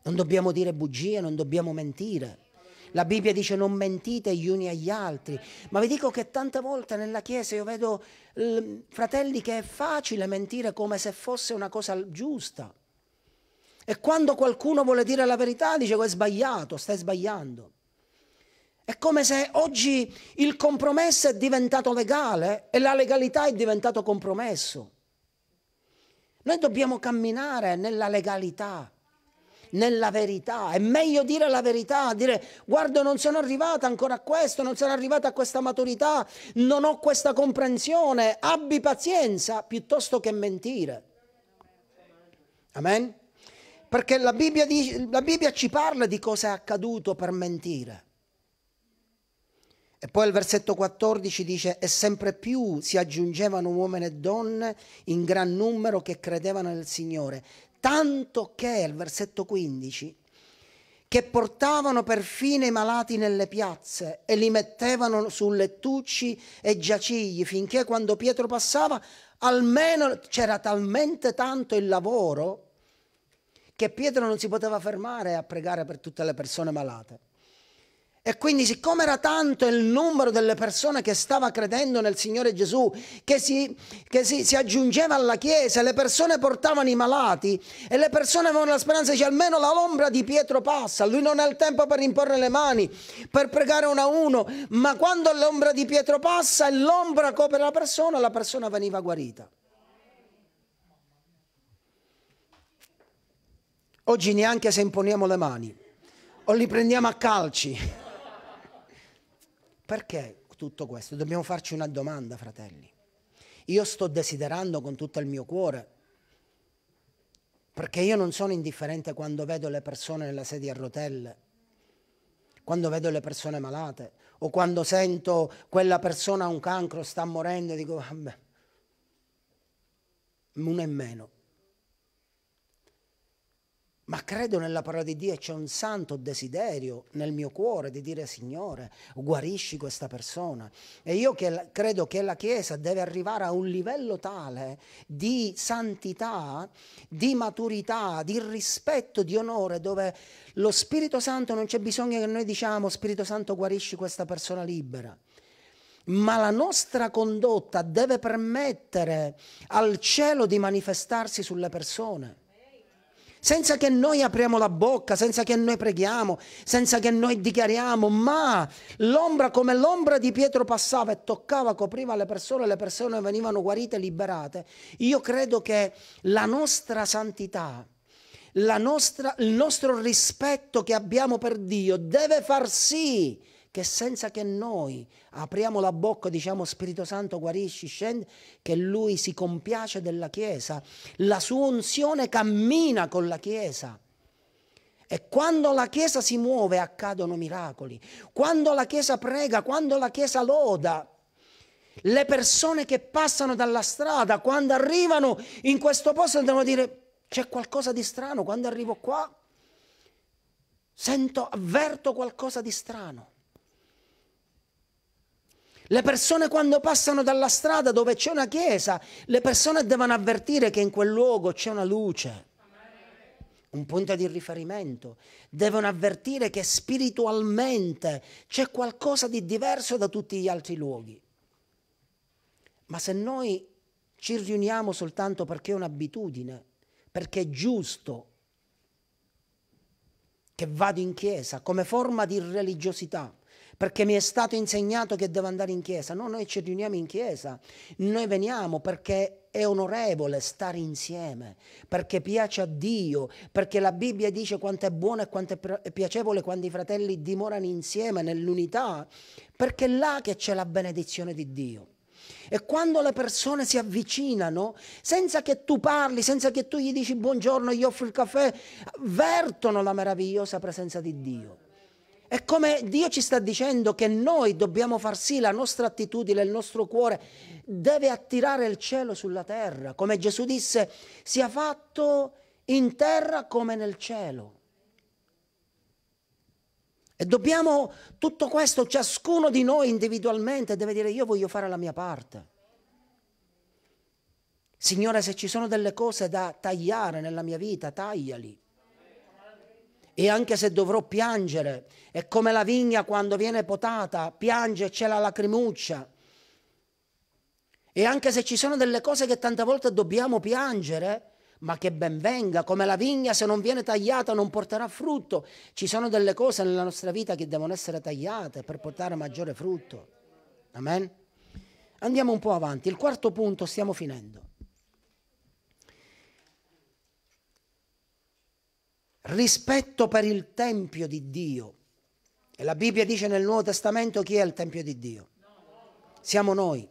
Non dobbiamo dire bugie, non dobbiamo mentire. La Bibbia dice non mentite gli uni agli altri, ma vi dico che tante volte nella Chiesa io vedo fratelli che è facile mentire come se fosse una cosa giusta. E quando qualcuno vuole dire la verità dice che è sbagliato, stai sbagliando. È come se oggi il compromesso è diventato legale e la legalità è diventato compromesso. Noi dobbiamo camminare nella legalità, nella verità. È meglio dire la verità, dire guarda non sono arrivata ancora a questo, non sono arrivata a questa maturità, non ho questa comprensione, abbi pazienza piuttosto che mentire. Amen? Perché la Bibbia, dice, la Bibbia ci parla di cosa è accaduto per mentire. E poi il versetto 14 dice, e sempre più si aggiungevano uomini e donne in gran numero che credevano nel Signore, tanto che, il versetto 15, che portavano perfino i malati nelle piazze e li mettevano su lettucci e giacigli, finché quando Pietro passava, almeno c'era talmente tanto il lavoro che Pietro non si poteva fermare a pregare per tutte le persone malate. E quindi siccome era tanto il numero delle persone che stava credendo nel Signore Gesù, che, si, che si, si, aggiungeva alla Chiesa, le persone portavano i malati e le persone avevano la speranza, di almeno la l'ombra di Pietro passa, lui non ha il tempo per imporre le mani, per pregare uno a uno, ma quando l'ombra di Pietro passa e l'ombra copre la persona, la persona veniva guarita. Oggi neanche se imponiamo le mani o li prendiamo a calci. Perché tutto questo? Dobbiamo farci una domanda, fratelli. Io sto desiderando con tutto il mio cuore, perché io non sono indifferente quando vedo le persone nella sedia a rotelle, quando vedo le persone malate o quando sento quella persona ha un cancro, sta morendo, e dico vabbè, uno in meno ma credo nella parola di Dio e c'è un santo desiderio nel mio cuore di dire Signore, guarisci questa persona. E io che credo che la Chiesa deve arrivare a un livello tale di santità, di maturità, di rispetto, di onore, dove lo Spirito Santo non c'è bisogno che noi diciamo Spirito Santo guarisci questa persona libera ma la nostra condotta deve permettere al cielo di manifestarsi sulle persone senza che noi apriamo la bocca, senza che noi preghiamo, senza che noi dichiariamo, ma l'ombra come l'ombra di Pietro passava e toccava, copriva le persone, le persone venivano guarite, liberate. Io credo che la nostra santità, la nostra, il nostro rispetto che abbiamo per Dio deve far sì che senza che noi apriamo la bocca, diciamo Spirito Santo guarisci, scendi, che lui si compiace della Chiesa, la sua unzione cammina con la Chiesa. E quando la Chiesa si muove accadono miracoli, quando la Chiesa prega, quando la Chiesa loda, le persone che passano dalla strada, quando arrivano in questo posto, devono dire c'è qualcosa di strano, quando arrivo qua sento, avverto qualcosa di strano. Le persone quando passano dalla strada dove c'è una chiesa, le persone devono avvertire che in quel luogo c'è una luce, un punto di riferimento. Devono avvertire che spiritualmente c'è qualcosa di diverso da tutti gli altri luoghi. Ma se noi ci riuniamo soltanto perché è un'abitudine, perché è giusto che vado in chiesa come forma di religiosità, perché mi è stato insegnato che devo andare in chiesa. No, noi ci riuniamo in chiesa, noi veniamo perché è onorevole stare insieme, perché piace a Dio, perché la Bibbia dice quanto è buono e quanto è piacevole quando i fratelli dimorano insieme nell'unità, perché è là che c'è la benedizione di Dio. E quando le persone si avvicinano, senza che tu parli, senza che tu gli dici buongiorno, gli offri il caffè, vertono la meravigliosa presenza di Dio. È come Dio ci sta dicendo che noi dobbiamo far sì la nostra attitudine, il nostro cuore deve attirare il cielo sulla terra, come Gesù disse, sia fatto in terra come nel cielo. E dobbiamo tutto questo, ciascuno di noi individualmente deve dire io voglio fare la mia parte. Signore, se ci sono delle cose da tagliare nella mia vita, tagliali. E anche se dovrò piangere, è come la vigna quando viene potata, piange e c'è la lacrimuccia. E anche se ci sono delle cose che tante volte dobbiamo piangere, ma che ben venga, come la vigna se non viene tagliata non porterà frutto. Ci sono delle cose nella nostra vita che devono essere tagliate per portare maggiore frutto. Amen? Andiamo un po' avanti. Il quarto punto, stiamo finendo. rispetto per il Tempio di Dio. E la Bibbia dice nel Nuovo Testamento chi è il Tempio di Dio? Siamo noi.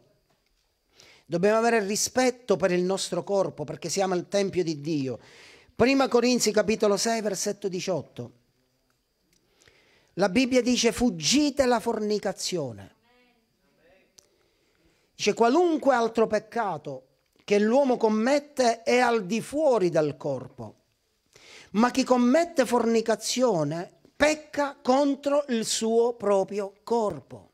Dobbiamo avere rispetto per il nostro corpo perché siamo il Tempio di Dio. Prima Corinzi capitolo 6 versetto 18. La Bibbia dice fuggite la fornicazione. Dice qualunque altro peccato che l'uomo commette è al di fuori del corpo ma chi commette fornicazione pecca contro il suo proprio corpo.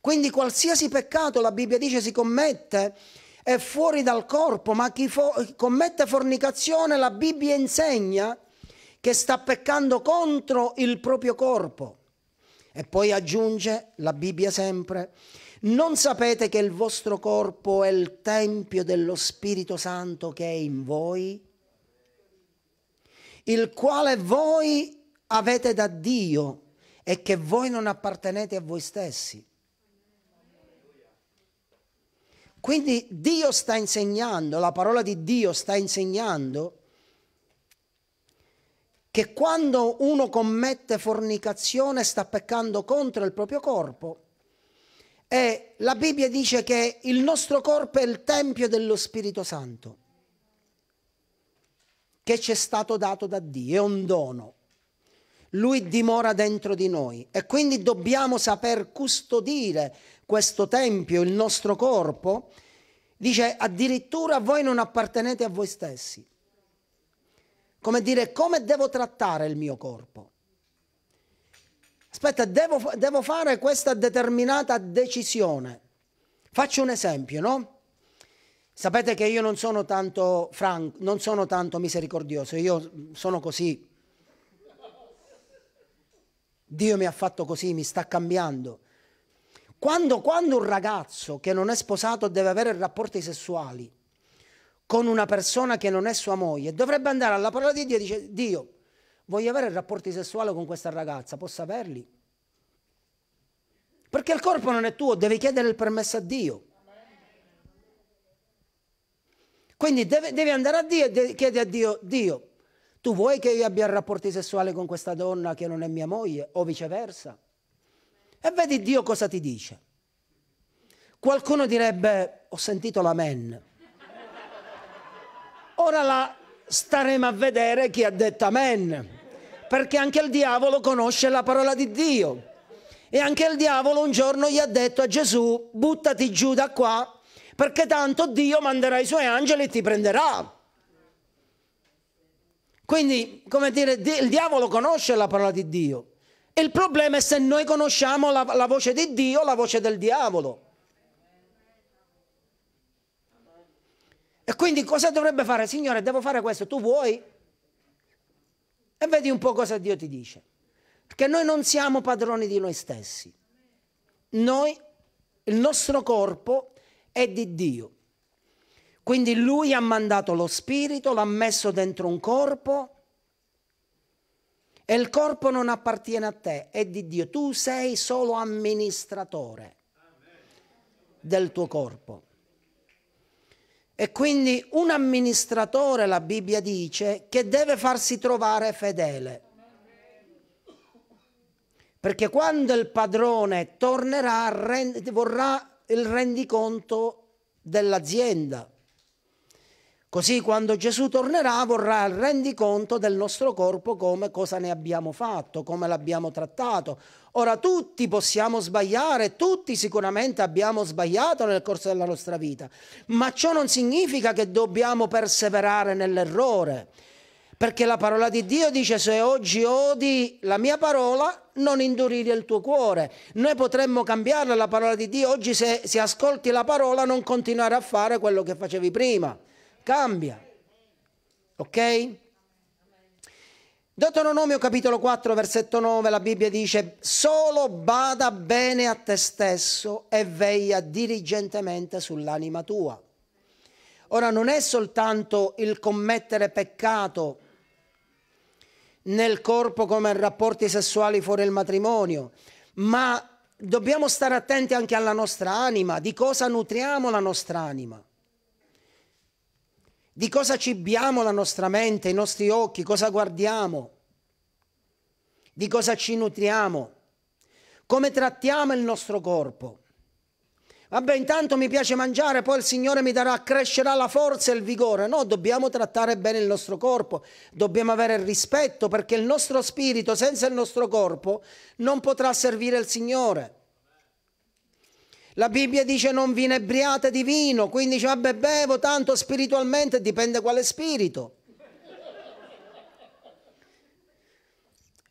Quindi qualsiasi peccato, la Bibbia dice, si commette è fuori dal corpo, ma chi fo commette fornicazione, la Bibbia insegna che sta peccando contro il proprio corpo. E poi aggiunge la Bibbia sempre, non sapete che il vostro corpo è il tempio dello Spirito Santo che è in voi? il quale voi avete da Dio e che voi non appartenete a voi stessi. Quindi Dio sta insegnando, la parola di Dio sta insegnando che quando uno commette fornicazione sta peccando contro il proprio corpo. E la Bibbia dice che il nostro corpo è il tempio dello Spirito Santo che ci è stato dato da Dio, è un dono. Lui dimora dentro di noi e quindi dobbiamo saper custodire questo tempio, il nostro corpo. Dice addirittura voi non appartenete a voi stessi. Come dire, come devo trattare il mio corpo? Aspetta, devo, devo fare questa determinata decisione. Faccio un esempio, no? Sapete che io non sono tanto franco, non sono tanto misericordioso, io sono così. Dio mi ha fatto così, mi sta cambiando. Quando, quando un ragazzo che non è sposato deve avere rapporti sessuali con una persona che non è sua moglie, dovrebbe andare alla parola di Dio e dire Dio, voglio avere rapporti sessuali con questa ragazza, posso averli? Perché il corpo non è tuo, devi chiedere il permesso a Dio. Quindi deve, devi andare a Dio e chiedi a Dio, Dio, tu vuoi che io abbia rapporti sessuali con questa donna che non è mia moglie o viceversa? E vedi Dio cosa ti dice. Qualcuno direbbe, ho sentito l'amen. Ora la staremo a vedere chi ha detto amen, perché anche il diavolo conosce la parola di Dio. E anche il diavolo un giorno gli ha detto a Gesù, buttati giù da qua perché tanto Dio manderà i suoi angeli e ti prenderà. Quindi, come dire, il diavolo conosce la parola di Dio. Il problema è se noi conosciamo la, la voce di Dio o la voce del diavolo. E quindi cosa dovrebbe fare? Signore, devo fare questo, tu vuoi? E vedi un po' cosa Dio ti dice. Perché noi non siamo padroni di noi stessi. Noi, il nostro corpo è di Dio. Quindi lui ha mandato lo spirito, l'ha messo dentro un corpo e il corpo non appartiene a te, è di Dio. Tu sei solo amministratore del tuo corpo. E quindi un amministratore, la Bibbia dice, che deve farsi trovare fedele. Perché quando il padrone tornerà, vorrà il rendiconto dell'azienda. Così quando Gesù tornerà vorrà il rendiconto del nostro corpo come cosa ne abbiamo fatto, come l'abbiamo trattato. Ora tutti possiamo sbagliare, tutti sicuramente abbiamo sbagliato nel corso della nostra vita, ma ciò non significa che dobbiamo perseverare nell'errore, perché la parola di Dio dice se oggi odi la mia parola, non indurire il tuo cuore. Noi potremmo cambiare la parola di Dio oggi se, se ascolti la parola non continuare a fare quello che facevi prima. Cambia. Ok? Deuteronomio capitolo 4 versetto 9 la Bibbia dice solo bada bene a te stesso e veglia diligentemente sull'anima tua. Ora non è soltanto il commettere peccato nel corpo come rapporti sessuali fuori il matrimonio, ma dobbiamo stare attenti anche alla nostra anima, di cosa nutriamo la nostra anima, di cosa cibiamo la nostra mente, i nostri occhi, cosa guardiamo, di cosa ci nutriamo, come trattiamo il nostro corpo. Vabbè, intanto mi piace mangiare, poi il Signore mi darà, crescerà la forza e il vigore. No, dobbiamo trattare bene il nostro corpo, dobbiamo avere rispetto perché il nostro spirito senza il nostro corpo non potrà servire il Signore. La Bibbia dice non vi inebriate di vino, quindi dice vabbè bevo tanto spiritualmente, dipende quale spirito.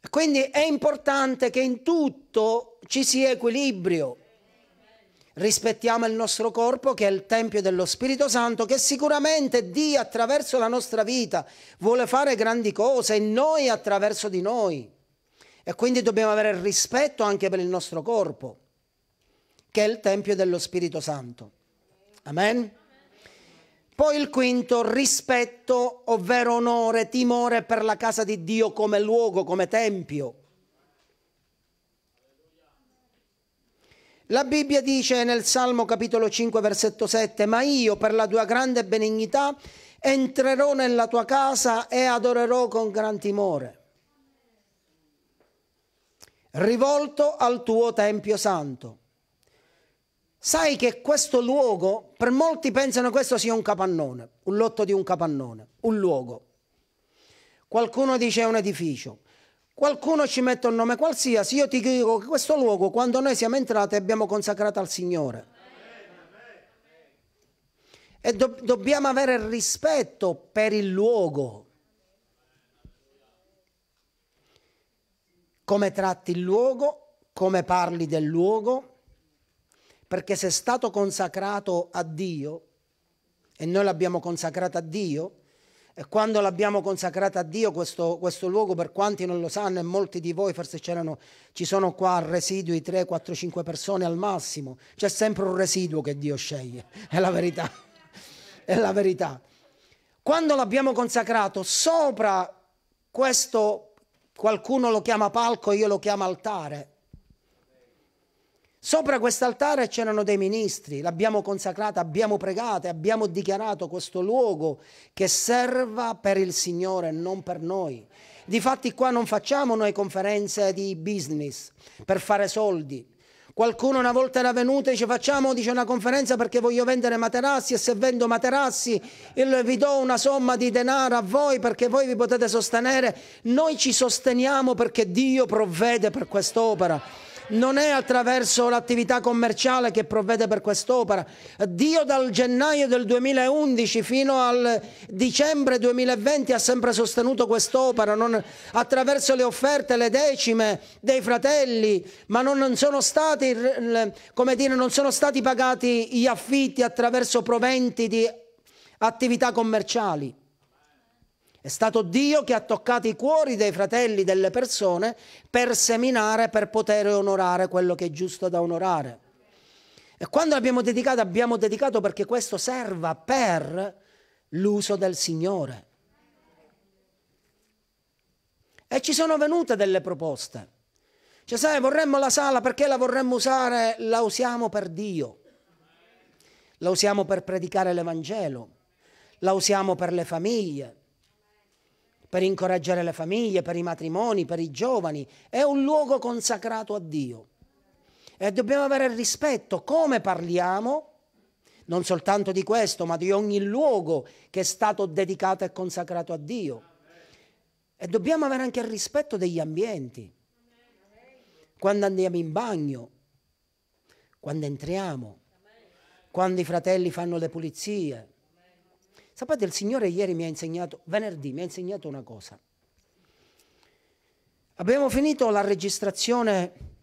Quindi è importante che in tutto ci sia equilibrio rispettiamo il nostro corpo che è il Tempio dello Spirito Santo, che sicuramente Dio attraverso la nostra vita vuole fare grandi cose e noi attraverso di noi. E quindi dobbiamo avere rispetto anche per il nostro corpo, che è il Tempio dello Spirito Santo. Amen? Poi il quinto, rispetto, ovvero onore, timore per la casa di Dio come luogo, come tempio. La Bibbia dice nel Salmo capitolo 5 versetto 7, ma io per la tua grande benignità entrerò nella tua casa e adorerò con gran timore, rivolto al tuo Tempio Santo. Sai che questo luogo, per molti pensano questo sia un capannone, un lotto di un capannone, un luogo. Qualcuno dice è un edificio, Qualcuno ci mette un nome qualsiasi, io ti dico che questo luogo, quando noi siamo entrati, abbiamo consacrato al Signore. E do- dobbiamo avere rispetto per il luogo. Come tratti il luogo, come parli del luogo, perché se è stato consacrato a Dio, e noi l'abbiamo consacrato a Dio, e eh, quando l'abbiamo consacrata a Dio, questo, questo, luogo, per quanti non lo sanno, e molti di voi forse c'erano, ci sono qua residui 3, 4, 5 persone al massimo. C'è sempre un residuo che Dio sceglie, è la verità. È la verità. Quando l'abbiamo consacrato sopra questo, qualcuno lo chiama palco, io lo chiamo altare, Sopra quest'altare c'erano dei ministri, l'abbiamo consacrata, abbiamo pregato e abbiamo dichiarato questo luogo che serva per il Signore, non per noi. Difatti qua non facciamo noi conferenze di business per fare soldi. Qualcuno una volta era venuto e dice facciamo dice, una conferenza perché voglio vendere materassi e se vendo materassi io vi do una somma di denaro a voi perché voi vi potete sostenere. Noi ci sosteniamo perché Dio provvede per quest'opera non è attraverso l'attività commerciale che provvede per quest'opera. Dio dal gennaio del 2011 fino al dicembre 2020 ha sempre sostenuto quest'opera, non, attraverso le offerte, le decime dei fratelli, ma non, sono stati, dire, non sono stati pagati gli affitti attraverso proventi di attività commerciali. È stato Dio che ha toccato i cuori dei fratelli, delle persone, per seminare, per poter onorare quello che è giusto da onorare. E quando l'abbiamo dedicato, abbiamo dedicato perché questo serva per l'uso del Signore. E ci sono venute delle proposte. Cioè, sai, vorremmo la sala perché la vorremmo usare? La usiamo per Dio. La usiamo per predicare l'Evangelo. La usiamo per le famiglie per incoraggiare le famiglie, per i matrimoni, per i giovani. È un luogo consacrato a Dio. E dobbiamo avere rispetto come parliamo, non soltanto di questo, ma di ogni luogo che è stato dedicato e consacrato a Dio. E dobbiamo avere anche il rispetto degli ambienti. Quando andiamo in bagno, quando entriamo, quando i fratelli fanno le pulizie, Sapete, il Signore ieri mi ha insegnato, venerdì mi ha insegnato una cosa. Abbiamo finito la registrazione.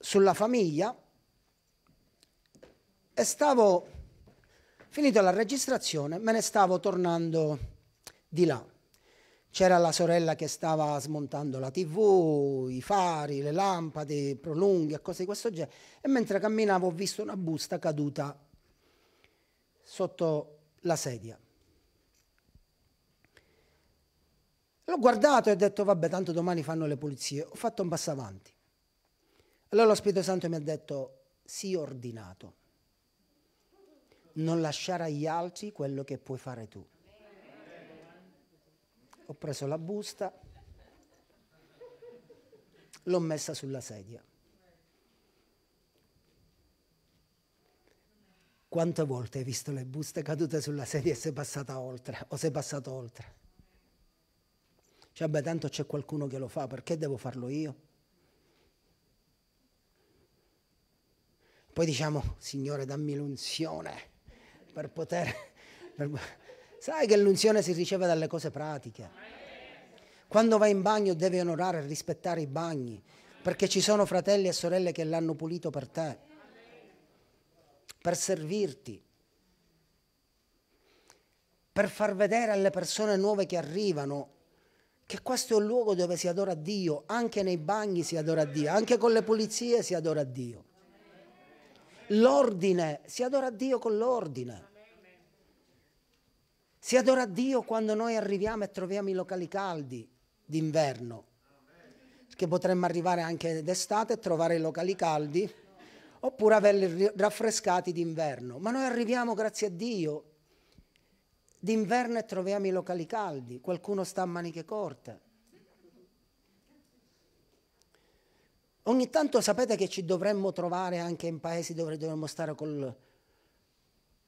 sulla famiglia e stavo finita la registrazione me ne stavo tornando di là c'era la sorella che stava smontando la tv, i fari, le lampade, prolunghi e cose di questo genere. E mentre camminavo ho visto una busta caduta sotto la sedia. L'ho guardato e ho detto, vabbè, tanto domani fanno le pulizie. Ho fatto un passo avanti. Allora lo Spirito Santo mi ha detto, sii ordinato. Non lasciare agli altri quello che puoi fare tu ho preso la busta, l'ho messa sulla sedia. Quante volte hai visto le buste cadute sulla sedia e sei passata oltre o sei passato oltre? Cioè, beh, tanto c'è qualcuno che lo fa, perché devo farlo io? Poi diciamo, Signore, dammi l'unzione per poter... Per, Sai che l'unzione si riceve dalle cose pratiche. Quando vai in bagno devi onorare e rispettare i bagni, perché ci sono fratelli e sorelle che l'hanno pulito per te, per servirti, per far vedere alle persone nuove che arrivano che questo è un luogo dove si adora Dio, anche nei bagni si adora Dio, anche con le pulizie si adora Dio. L'ordine, si adora Dio con l'ordine. Si adora Dio quando noi arriviamo e troviamo i locali caldi d'inverno, che potremmo arrivare anche d'estate e trovare i locali caldi, oppure averli raffrescati d'inverno. Ma noi arriviamo, grazie a Dio, d'inverno e troviamo i locali caldi, qualcuno sta a maniche corte. Ogni tanto sapete che ci dovremmo trovare anche in paesi dove dovremmo stare col,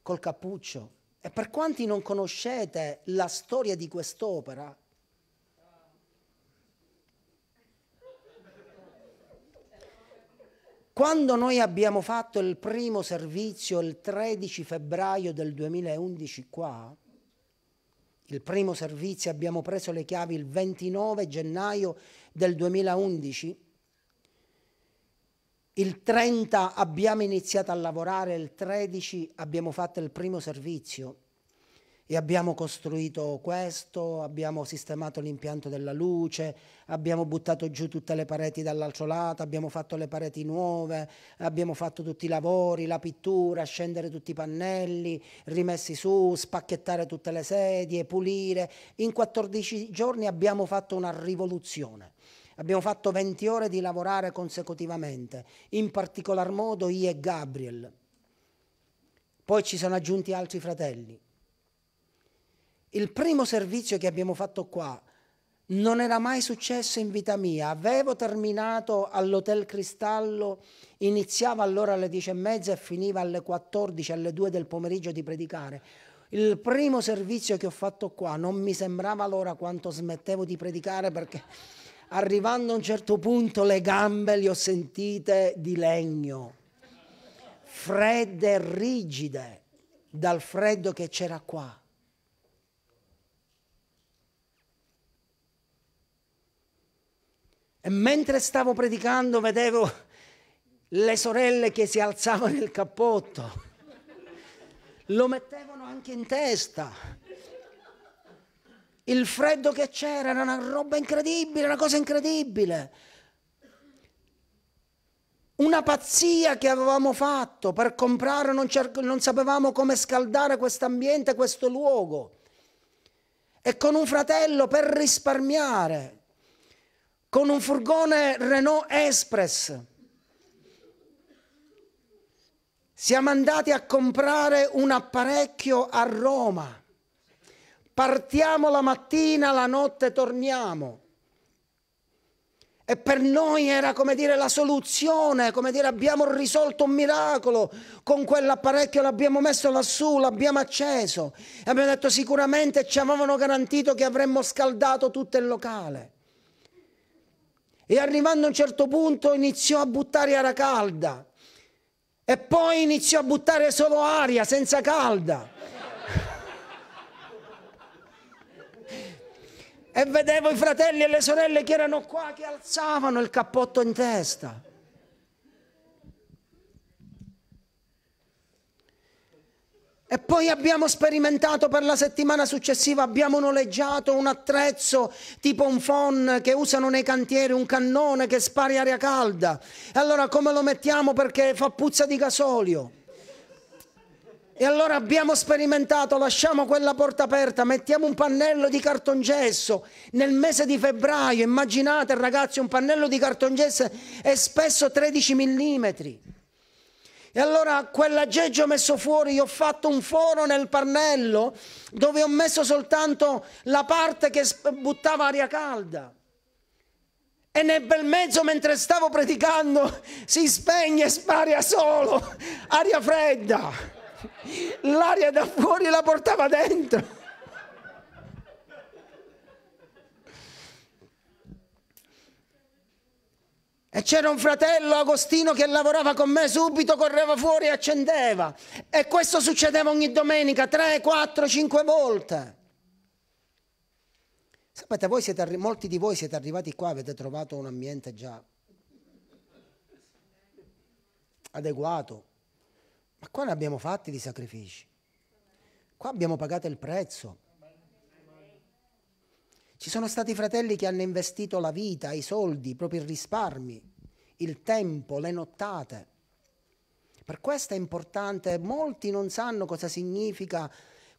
col cappuccio, e per quanti non conoscete la storia di quest'opera, Quando noi abbiamo fatto il primo servizio il 13 febbraio del 2011 qua, il primo servizio abbiamo preso le chiavi il 29 gennaio del 2011, il 30 abbiamo iniziato a lavorare, il 13 abbiamo fatto il primo servizio e abbiamo costruito questo, abbiamo sistemato l'impianto della luce, abbiamo buttato giù tutte le pareti dall'altro lato, abbiamo fatto le pareti nuove, abbiamo fatto tutti i lavori, la pittura, scendere tutti i pannelli, rimessi su, spacchettare tutte le sedie, pulire. In 14 giorni abbiamo fatto una rivoluzione. Abbiamo fatto 20 ore di lavorare consecutivamente, in particolar modo io e Gabriel. Poi ci sono aggiunti altri fratelli. Il primo servizio che abbiamo fatto qua non era mai successo in vita mia. Avevo terminato all'Hotel Cristallo, iniziava allora alle 10 e mezza e finiva alle 14, alle 2 del pomeriggio di predicare. Il primo servizio che ho fatto qua non mi sembrava l'ora quanto smettevo di predicare perché arrivando a un certo punto le gambe le ho sentite di legno, fredde e rigide dal freddo che c'era qua. E mentre stavo predicando vedevo le sorelle che si alzavano il cappotto, lo mettevano anche in testa il freddo che c'era era una roba incredibile, una cosa incredibile. Una pazzia che avevamo fatto per comprare, non, non sapevamo come scaldare questo ambiente, questo luogo. E con un fratello per risparmiare, con un furgone Renault Express, siamo andati a comprare un apparecchio a Roma Partiamo la mattina, la notte torniamo. E per noi era come dire la soluzione, come dire abbiamo risolto un miracolo, con quell'apparecchio l'abbiamo messo lassù, l'abbiamo acceso. E abbiamo detto sicuramente ci avevano garantito che avremmo scaldato tutto il locale. E arrivando a un certo punto iniziò a buttare aria calda. E poi iniziò a buttare solo aria, senza calda. e vedevo i fratelli e le sorelle che erano qua che alzavano il cappotto in testa. E poi abbiamo sperimentato per la settimana successiva, abbiamo noleggiato un attrezzo tipo un phon che usano nei cantieri, un cannone che spari aria calda. E allora come lo mettiamo perché fa puzza di gasolio? E allora abbiamo sperimentato, lasciamo quella porta aperta, mettiamo un pannello di cartongesso nel mese di febbraio, immaginate ragazzi un pannello di cartongesso è spesso 13 mm. E allora quell'aggeggio messo fuori, io ho fatto un foro nel pannello dove ho messo soltanto la parte che buttava aria calda. E nel bel mezzo, mentre stavo predicando, si spegne e sparia solo aria fredda. L'aria da fuori la portava dentro. E c'era un fratello, Agostino, che lavorava con me, subito correva fuori e accendeva. E questo succedeva ogni domenica, 3, 4, 5 volte. Sapete, voi siete arri- molti di voi siete arrivati qua, avete trovato un ambiente già adeguato, ma qua ne abbiamo fatti di sacrifici. Qua abbiamo pagato il prezzo. Ci sono stati fratelli che hanno investito la vita, i soldi, i propri risparmi, il tempo, le nottate. Per questo è importante, molti non sanno cosa significa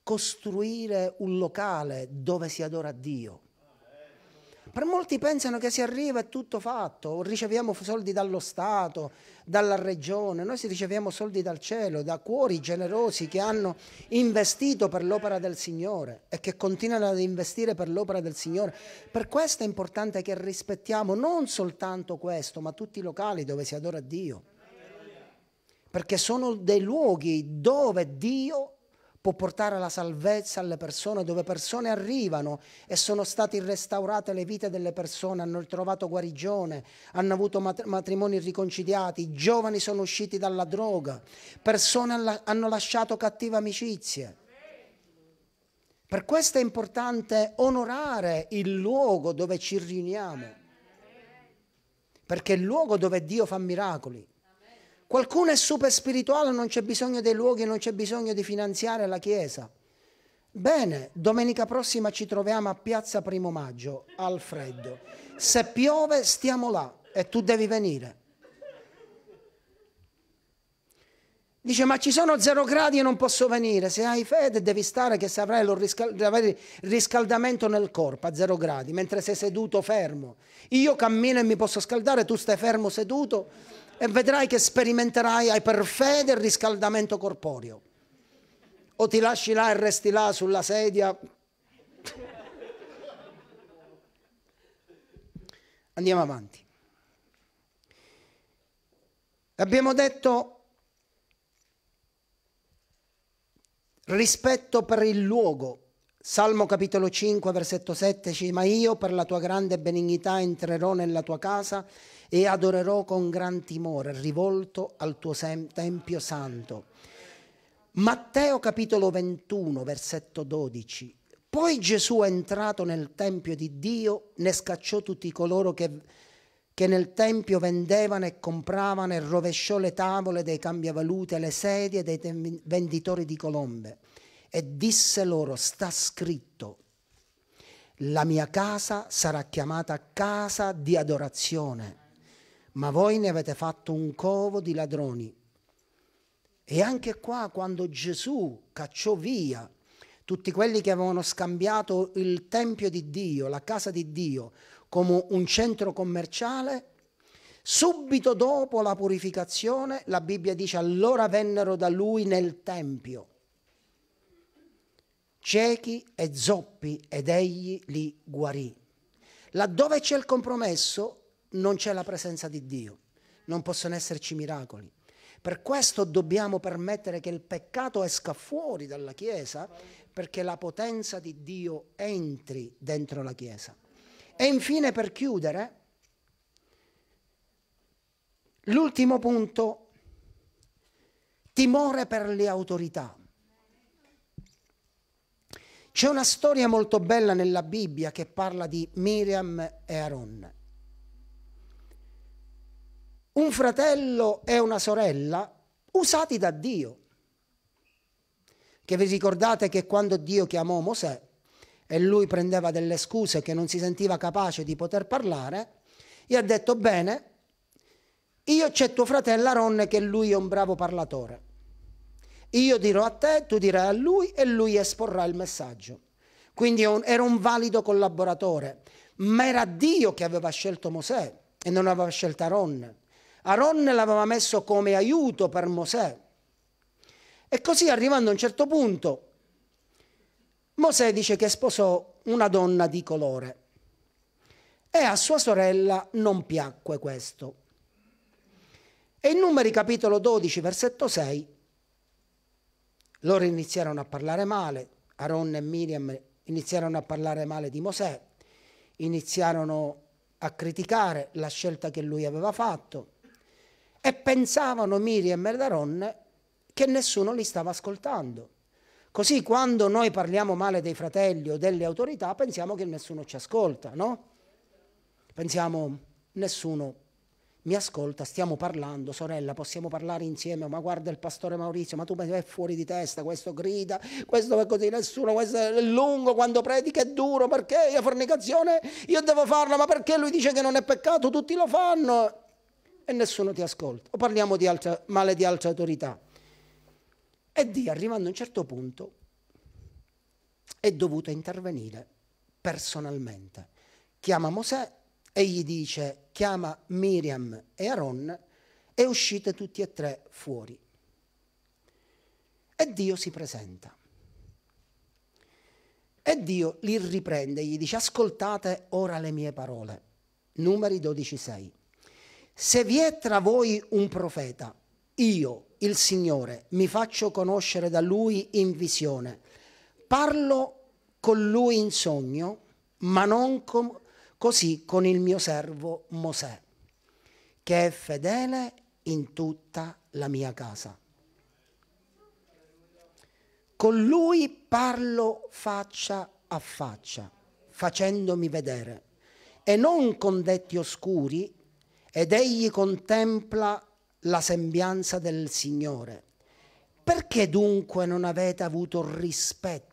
costruire un locale dove si adora Dio. Per molti pensano che si arriva e tutto fatto, o riceviamo soldi dallo Stato, dalla Regione, noi riceviamo soldi dal cielo, da cuori generosi che hanno investito per l'opera del Signore e che continuano ad investire per l'opera del Signore. Per questo è importante che rispettiamo non soltanto questo, ma tutti i locali dove si adora Dio perché sono dei luoghi dove Dio può portare la salvezza alle persone, dove persone arrivano e sono state restaurate le vite delle persone, hanno trovato guarigione, hanno avuto matrimoni riconciliati, giovani sono usciti dalla droga, persone hanno lasciato cattive amicizie. Per questo è importante onorare il luogo dove ci riuniamo, perché è il luogo dove Dio fa miracoli. Qualcuno è super spirituale, non c'è bisogno dei luoghi, non c'è bisogno di finanziare la Chiesa. Bene, domenica prossima ci troviamo a Piazza Primo Maggio, al freddo. Se piove stiamo là e tu devi venire. Dice, ma ci sono zero gradi e non posso venire. Se hai fede devi stare che se avrai il riscaldamento nel corpo a zero gradi, mentre sei seduto fermo. Io cammino e mi posso scaldare, tu stai fermo seduto e vedrai che sperimenterai per fede il riscaldamento corporeo. O ti lasci là e resti là sulla sedia. Andiamo avanti. Abbiamo detto rispetto per il luogo. Salmo capitolo 5, versetto 7 dice, ma io per la tua grande benignità entrerò nella tua casa e adorerò con gran timore, rivolto al tuo tempio santo. Matteo capitolo 21, versetto 12. Poi Gesù è entrato nel tempio di Dio, ne scacciò tutti coloro che, che nel tempio vendevano e compravano e rovesciò le tavole dei cambiavalute, le sedie dei venditori di colombe e disse loro, sta scritto, la mia casa sarà chiamata casa di adorazione ma voi ne avete fatto un covo di ladroni. E anche qua quando Gesù cacciò via tutti quelli che avevano scambiato il Tempio di Dio, la casa di Dio, come un centro commerciale, subito dopo la purificazione la Bibbia dice allora vennero da lui nel Tempio ciechi e zoppi ed egli li guarì. Laddove c'è il compromesso, non c'è la presenza di Dio, non possono esserci miracoli. Per questo dobbiamo permettere che il peccato esca fuori dalla Chiesa, perché la potenza di Dio entri dentro la Chiesa. E infine per chiudere, l'ultimo punto, timore per le autorità. C'è una storia molto bella nella Bibbia che parla di Miriam e Aaron un fratello e una sorella usati da Dio. Che vi ricordate che quando Dio chiamò Mosè e lui prendeva delle scuse che non si sentiva capace di poter parlare, gli ha detto bene, io c'è tuo fratello Aaron che lui è un bravo parlatore. Io dirò a te, tu dirai a lui e lui esporrà il messaggio. Quindi era un valido collaboratore, ma era Dio che aveva scelto Mosè e non aveva scelto Aaron. Aronne l'aveva messo come aiuto per Mosè. E così arrivando a un certo punto, Mosè dice che sposò una donna di colore e a sua sorella non piacque questo. E in numeri capitolo 12, versetto 6, loro iniziarono a parlare male, Aaron e Miriam iniziarono a parlare male di Mosè, iniziarono a criticare la scelta che lui aveva fatto e pensavano Miriam e Merdaron che nessuno li stava ascoltando. Così quando noi parliamo male dei fratelli o delle autorità pensiamo che nessuno ci ascolta, no? Pensiamo nessuno mi ascolta, stiamo parlando, sorella, possiamo parlare insieme, ma guarda il pastore Maurizio, ma tu è fuori di testa, questo grida, questo è così, nessuno, questo è lungo, quando predica è duro, perché la fornicazione io devo farla, ma perché lui dice che non è peccato, tutti lo fanno e nessuno ti ascolta, o parliamo di altra, male di altre autorità. E Dio, arrivando a un certo punto, è dovuto intervenire personalmente. Chiama Mosè e gli dice, chiama Miriam e Aaron e uscite tutti e tre fuori. E Dio si presenta. E Dio li riprende, gli dice, ascoltate ora le mie parole. Numeri 12.6. Se vi è tra voi un profeta, io, il Signore, mi faccio conoscere da lui in visione. Parlo con lui in sogno, ma non com- così con il mio servo Mosè, che è fedele in tutta la mia casa. Con lui parlo faccia a faccia, facendomi vedere, e non con detti oscuri ed egli contempla la sembianza del Signore. Perché dunque non avete avuto rispetto,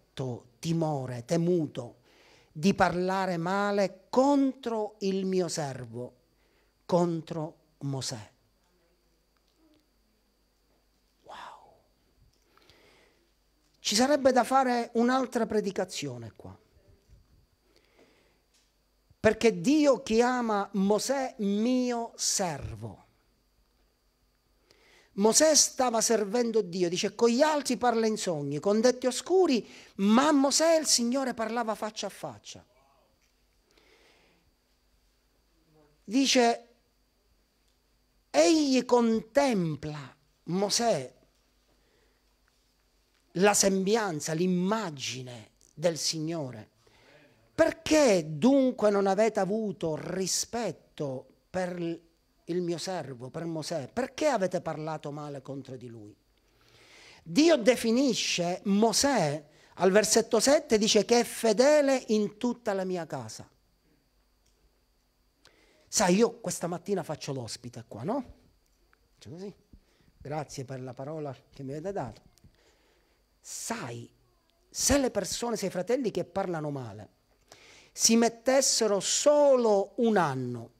timore, temuto di parlare male contro il mio servo, contro Mosè? Wow! Ci sarebbe da fare un'altra predicazione qua perché Dio chiama Mosè mio servo. Mosè stava servendo Dio, dice, con gli altri parla in sogni, con detti oscuri, ma a Mosè il Signore parlava faccia a faccia. Dice, egli contempla Mosè la sembianza, l'immagine del Signore. Perché dunque non avete avuto rispetto per il mio servo, per Mosè? Perché avete parlato male contro di lui? Dio definisce Mosè al versetto 7, dice che è fedele in tutta la mia casa. Sai, io questa mattina faccio l'ospite qua, no? Faccio così. Grazie per la parola che mi avete dato. Sai, se le persone, se i fratelli che parlano male, si mettessero solo un anno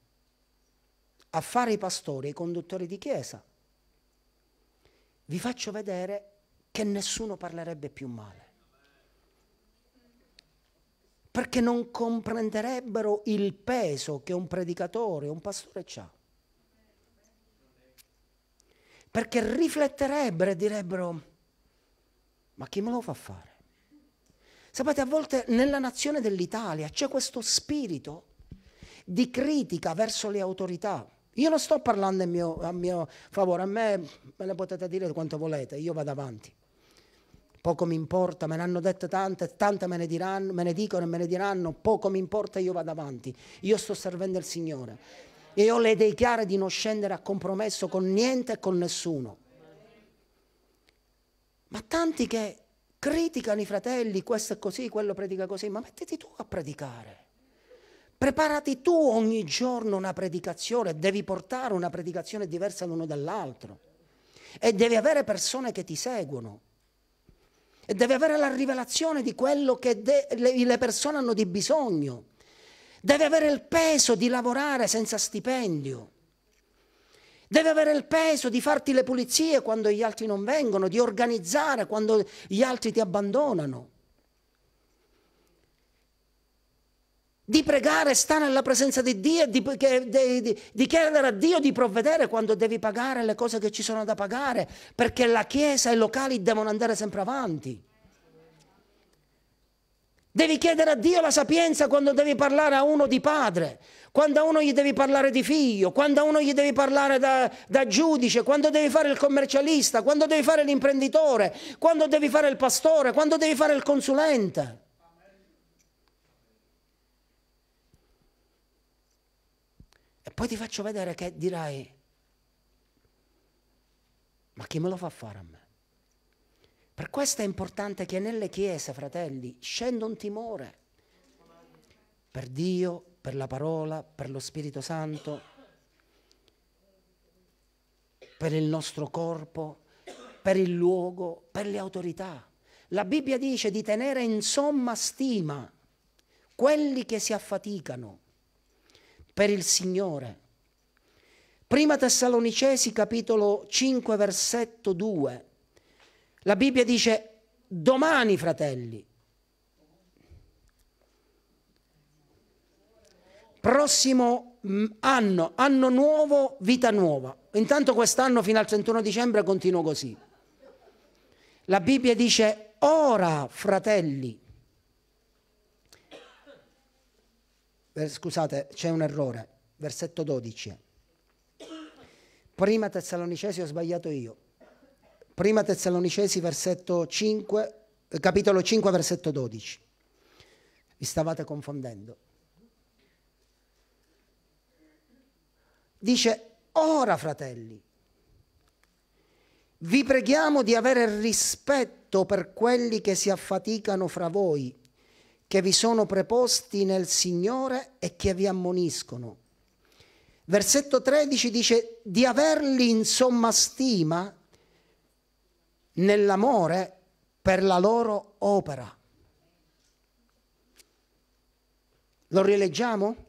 a fare i pastori e i conduttori di chiesa, vi faccio vedere che nessuno parlerebbe più male. Perché non comprenderebbero il peso che un predicatore, un pastore ha. Perché rifletterebbero e direbbero, ma chi me lo fa fare? Sapete, a volte nella nazione dell'Italia c'è questo spirito di critica verso le autorità. Io non sto parlando mio, a mio favore, a me me ne potete dire quanto volete, io vado avanti. Poco mi importa, me ne hanno dette tante, tante me ne, diranno, me ne dicono e me ne diranno, poco mi importa, io vado avanti. Io sto servendo il Signore. E ho le idee chiare di non scendere a compromesso con niente e con nessuno. Ma tanti che criticano i fratelli, questo è così, quello predica così, ma mettiti tu a predicare. Preparati tu ogni giorno una predicazione, devi portare una predicazione diversa l'uno dall'altro e devi avere persone che ti seguono e devi avere la rivelazione di quello che de- le persone hanno di bisogno, devi avere il peso di lavorare senza stipendio. Deve avere il peso di farti le pulizie quando gli altri non vengono, di organizzare quando gli altri ti abbandonano. Di pregare, stare nella presenza di Dio e di, di, di, di, chiedere a Dio di provvedere quando devi pagare le cose che ci sono da pagare, perché la Chiesa e i locali devono andare sempre avanti. Devi chiedere a Dio la sapienza quando devi parlare a uno di padre quando a uno gli devi parlare di figlio, quando a uno gli devi parlare da, da giudice, quando devi fare il commercialista, quando devi fare l'imprenditore, quando devi fare il pastore, quando devi fare il consulente. E poi ti faccio vedere che dirai, ma chi me lo fa fare a me? Per questo è importante che nelle chiese, fratelli, scenda un timore per Dio per la parola, per lo Spirito Santo, per il nostro corpo, per il luogo, per le autorità. La Bibbia dice di tenere in somma stima quelli che si affaticano per il Signore. Prima Tessalonicesi capitolo 5 versetto 2. La Bibbia dice domani fratelli prossimo mm, anno, anno nuovo, vita nuova. Intanto quest'anno fino al 31 dicembre continuo così. La Bibbia dice, ora fratelli, scusate c'è un errore, versetto 12. Prima Tessalonicesi ho sbagliato io. Prima Tessalonicesi versetto 5, eh, capitolo 5 versetto 12. Vi stavate confondendo. Dice, ora fratelli, vi preghiamo di avere rispetto per quelli che si affaticano fra voi, che vi sono preposti nel Signore e che vi ammoniscono. Versetto 13 dice di averli in somma stima nell'amore per la loro opera. Lo rileggiamo?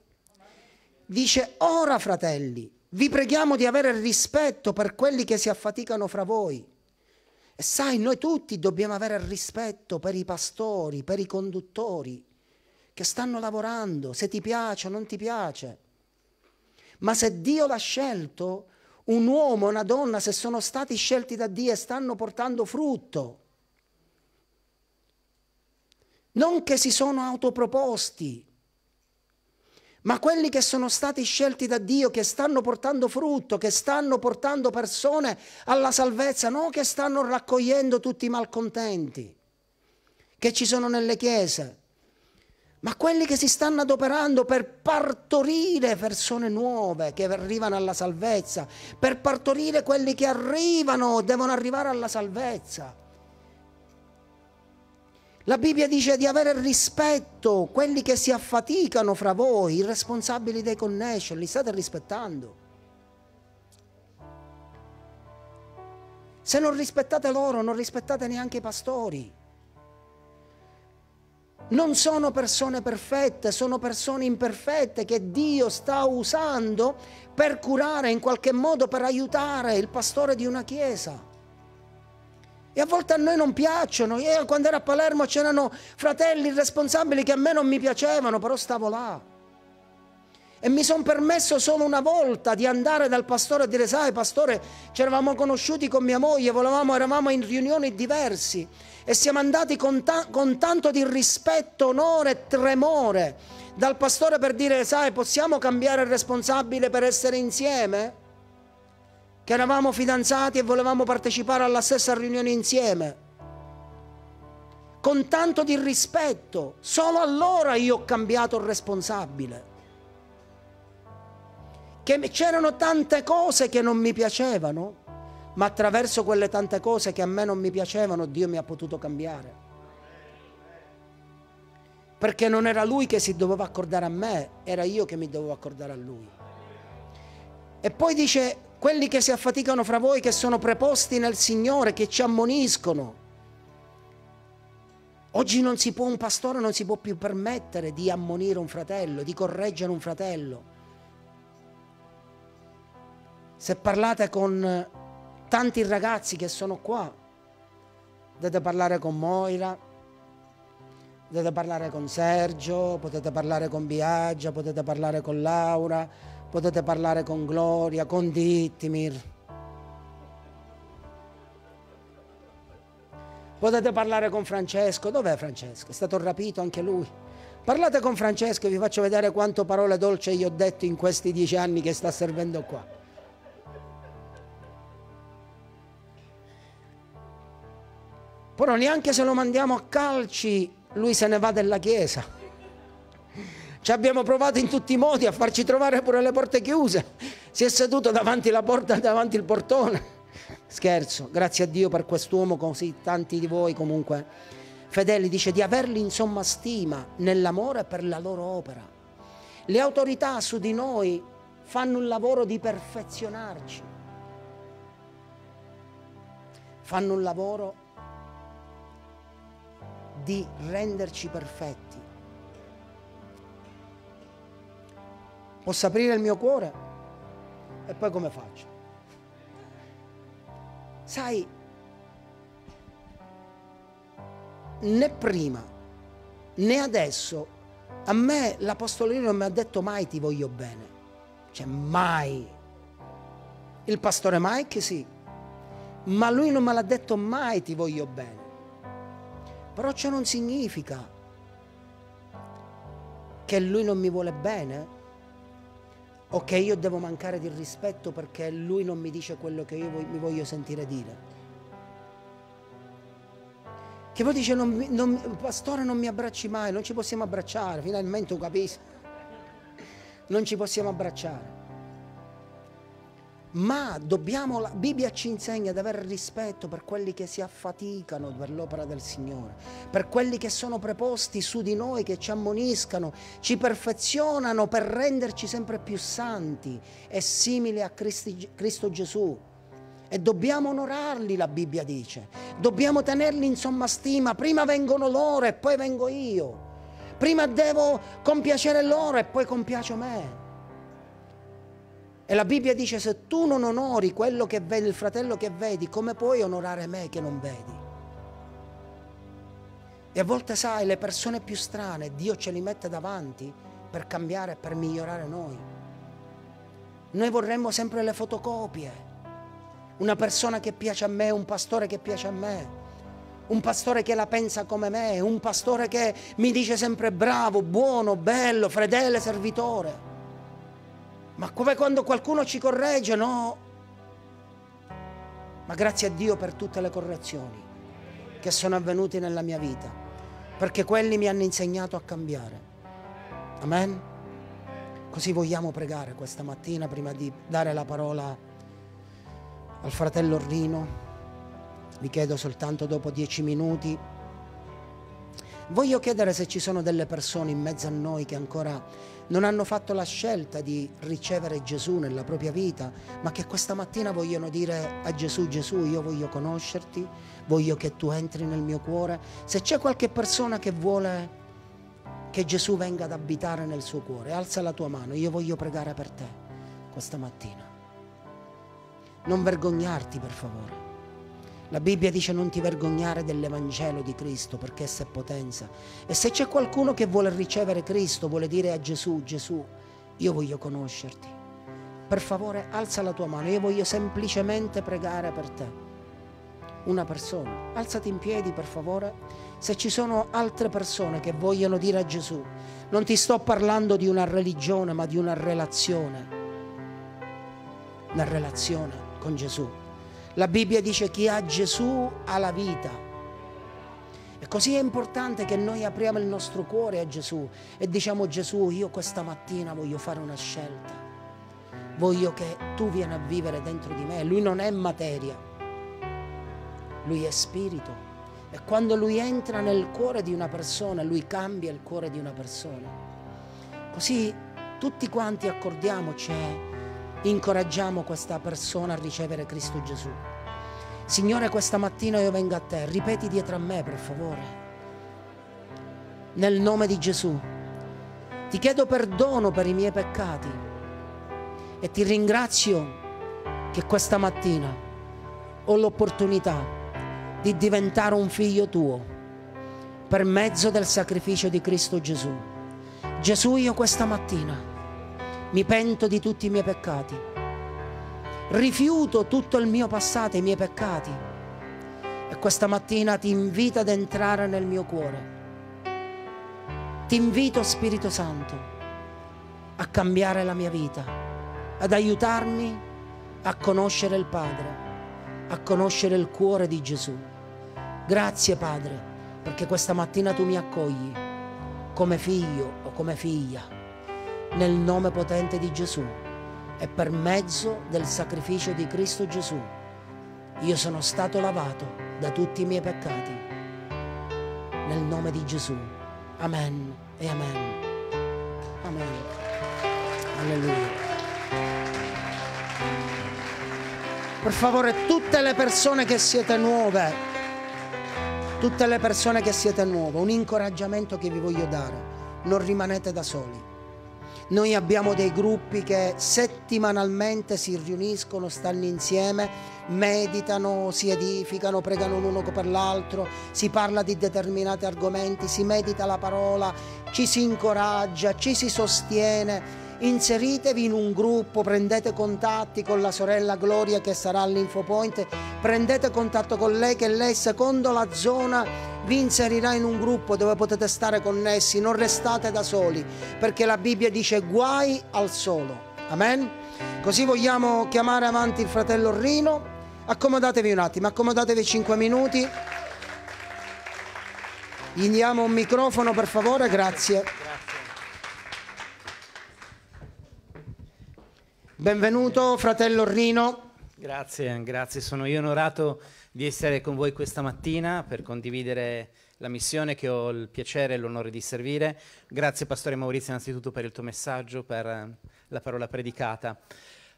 Dice, ora fratelli, vi preghiamo di avere rispetto per quelli che si affaticano fra voi. E sai, noi tutti dobbiamo avere rispetto per i pastori, per i conduttori che stanno lavorando, se ti piace o non ti piace. Ma se Dio l'ha scelto, un uomo, una donna, se sono stati scelti da Dio e stanno portando frutto, non che si sono autoproposti, ma quelli che sono stati scelti da Dio, che stanno portando frutto, che stanno portando persone alla salvezza, non che stanno raccogliendo tutti i malcontenti che ci sono nelle chiese, ma quelli che si stanno adoperando per partorire persone nuove che arrivano alla salvezza, per partorire quelli che arrivano, devono arrivare alla salvezza. La Bibbia dice di avere rispetto quelli che si affaticano fra voi, i responsabili dei connection, li state rispettando. Se non rispettate loro, non rispettate neanche i pastori. Non sono persone perfette, sono persone imperfette che Dio sta usando per curare in qualche modo, per aiutare il pastore di una chiesa. E a volte a noi non piacciono. Io quando ero a Palermo c'erano fratelli responsabili che a me non mi piacevano, però stavo là. E mi sono permesso solo una volta di andare dal pastore a dire, sai pastore, ci eravamo conosciuti con mia moglie, volevamo, eravamo in riunioni diversi e siamo andati con, ta con tanto di rispetto, onore e tremore dal pastore per dire, sai, possiamo cambiare il responsabile per essere insieme? che eravamo fidanzati e volevamo partecipare alla stessa riunione insieme. Con tanto di rispetto, solo allora io ho cambiato il responsabile. Che c'erano tante cose che non mi piacevano, ma attraverso quelle tante cose che a me non mi piacevano, Dio mi ha potuto cambiare perché non era lui che si doveva accordare a me, era io che mi dovevo accordare a lui. E poi dice, quelli che si affaticano fra voi, che sono preposti nel Signore, che ci ammoniscono. Oggi non si può, un pastore non si può più permettere di ammonire un fratello, di correggere un fratello. Se parlate con tanti ragazzi che sono qua, potete parlare con Moira, potete parlare con Sergio, potete parlare con Biagia, potete parlare con Laura, potete parlare con Gloria, con Dittimir. Potete parlare con Francesco. Dov'è Francesco? È stato rapito anche lui. Parlate con Francesco e vi faccio vedere quanto parole dolce gli ho detto in questi dieci anni che sta servendo qua. Però neanche se lo mandiamo a calci, lui se ne va della chiesa. Ci abbiamo provato in tutti i modi a farci trovare pure le porte chiuse. Si è seduto davanti la porta, davanti il portone. Scherzo, grazie a Dio per quest'uomo, così tanti di voi comunque. Fedeli dice di averli insomma stima nell'amore per la loro opera. Le autorità su di noi fanno un lavoro di perfezionarci. Fanno un lavoro di renderci perfetti Posso aprire il mio cuore? E poi come faccio? Sai, né prima né adesso a me l'Apostolo non mi ha detto mai ti voglio bene. Cioè mai. Il pastore Mike sì, ma lui non me l'ha detto mai ti voglio bene. Però ciò non significa che lui non mi vuole bene ok io devo mancare di rispetto perché lui non mi dice quello che io mi voglio sentire dire. Che poi dice, non, non, pastore non mi abbracci mai, non ci possiamo abbracciare, finalmente ho capito. non ci possiamo abbracciare ma dobbiamo, la Bibbia ci insegna ad avere rispetto per quelli che si affaticano per l'opera del Signore, per quelli che sono preposti su di noi, che ci ammoniscano, ci perfezionano per renderci sempre più santi e simili a Cristi, Cristo Gesù. E dobbiamo onorarli, la Bibbia dice. Dobbiamo tenerli in somma stima. Prima vengono loro e poi vengo io. Prima devo compiacere loro e poi compiaccio me. E la Bibbia dice se tu non onori quello che vedi, il fratello che vedi, come puoi onorare me che non vedi? E a volte sai, le persone più strane, Dio ce li mette davanti per cambiare, per migliorare noi. Noi vorremmo sempre le fotocopie. Una persona che piace a me, un pastore che piace a me, un pastore che la pensa come me, un pastore che mi dice sempre bravo, buono, bello, fedele, servitore. Ma come quando qualcuno ci corregge, no? Ma grazie a Dio per tutte le correzioni che sono avvenute nella mia vita, perché quelli mi hanno insegnato a cambiare. Amen? Così vogliamo pregare questa mattina prima di dare la parola al fratello Rino. Vi chiedo soltanto dopo dieci minuti. Voglio chiedere se ci sono delle persone in mezzo a noi che ancora non hanno fatto la scelta di ricevere Gesù nella propria vita, ma che questa mattina vogliono dire a Gesù, Gesù, io voglio conoscerti, voglio che tu entri nel mio cuore. Se c'è qualche persona che vuole che Gesù venga ad abitare nel suo cuore, alza la tua mano, io voglio pregare per te questa mattina. Non vergognarti per favore. La Bibbia dice non ti vergognare dell'Evangelo di Cristo perché essa è potenza. E se c'è qualcuno che vuole ricevere Cristo, vuole dire a Gesù, Gesù, io voglio conoscerti. Per favore alza la tua mano, io voglio semplicemente pregare per te. Una persona, alzati in piedi per favore. Se ci sono altre persone che vogliono dire a Gesù, non ti sto parlando di una religione ma di una relazione. Una relazione con Gesù. La Bibbia dice chi ha Gesù ha la vita. E così è importante che noi apriamo il nostro cuore a Gesù e diciamo Gesù, io questa mattina voglio fare una scelta. Voglio che tu vieni a vivere dentro di me. Lui non è materia, lui è spirito. E quando lui entra nel cuore di una persona, lui cambia il cuore di una persona. Così tutti quanti accordiamoci. Eh? incoraggiamo questa persona a ricevere Cristo Gesù. Signore, questa mattina io vengo a te, ripeti dietro a me per favore. Nel nome di Gesù, ti chiedo perdono per i miei peccati e ti ringrazio che questa mattina ho l'opportunità di diventare un figlio tuo per mezzo del sacrificio di Cristo Gesù. Gesù, io questa mattina mi pento di tutti i miei peccati, rifiuto tutto il mio passato, e i miei peccati e questa mattina ti invito ad entrare nel mio cuore. Ti invito Spirito Santo a cambiare la mia vita, ad aiutarmi a conoscere il Padre, a conoscere il cuore di Gesù. Grazie Padre, perché questa mattina tu mi accogli come figlio o come figlia nel nome potente di Gesù e per mezzo del sacrificio di Cristo Gesù. Io sono stato lavato da tutti i miei peccati. Nel nome di Gesù. Amen e amen. Amen. Alleluia. Per favore, tutte le persone che siete nuove, tutte le persone che siete nuove, un incoraggiamento che vi voglio dare, non rimanete da soli noi abbiamo dei gruppi che settimanalmente si riuniscono, stanno insieme, meditano, si edificano, pregano l'uno per l'altro, si parla di determinati argomenti, si medita la parola, ci si incoraggia, ci si sostiene inseritevi in un gruppo, prendete contatti con la sorella Gloria che sarà all'infopoint, prendete contatto con lei che lei secondo la zona vi inserirà in un gruppo dove potete stare connessi, non restate da soli, perché la Bibbia dice guai al solo. Amen? Così vogliamo chiamare avanti il fratello Rino. Accomodatevi un attimo, accomodatevi 5 minuti. Gli diamo un microfono per favore, grazie. Benvenuto fratello Rino. Grazie, grazie, sono io onorato di essere con voi questa mattina per condividere la missione che ho il piacere e l'onore di servire. Grazie Pastore Maurizio innanzitutto per il tuo messaggio, per eh, la parola predicata.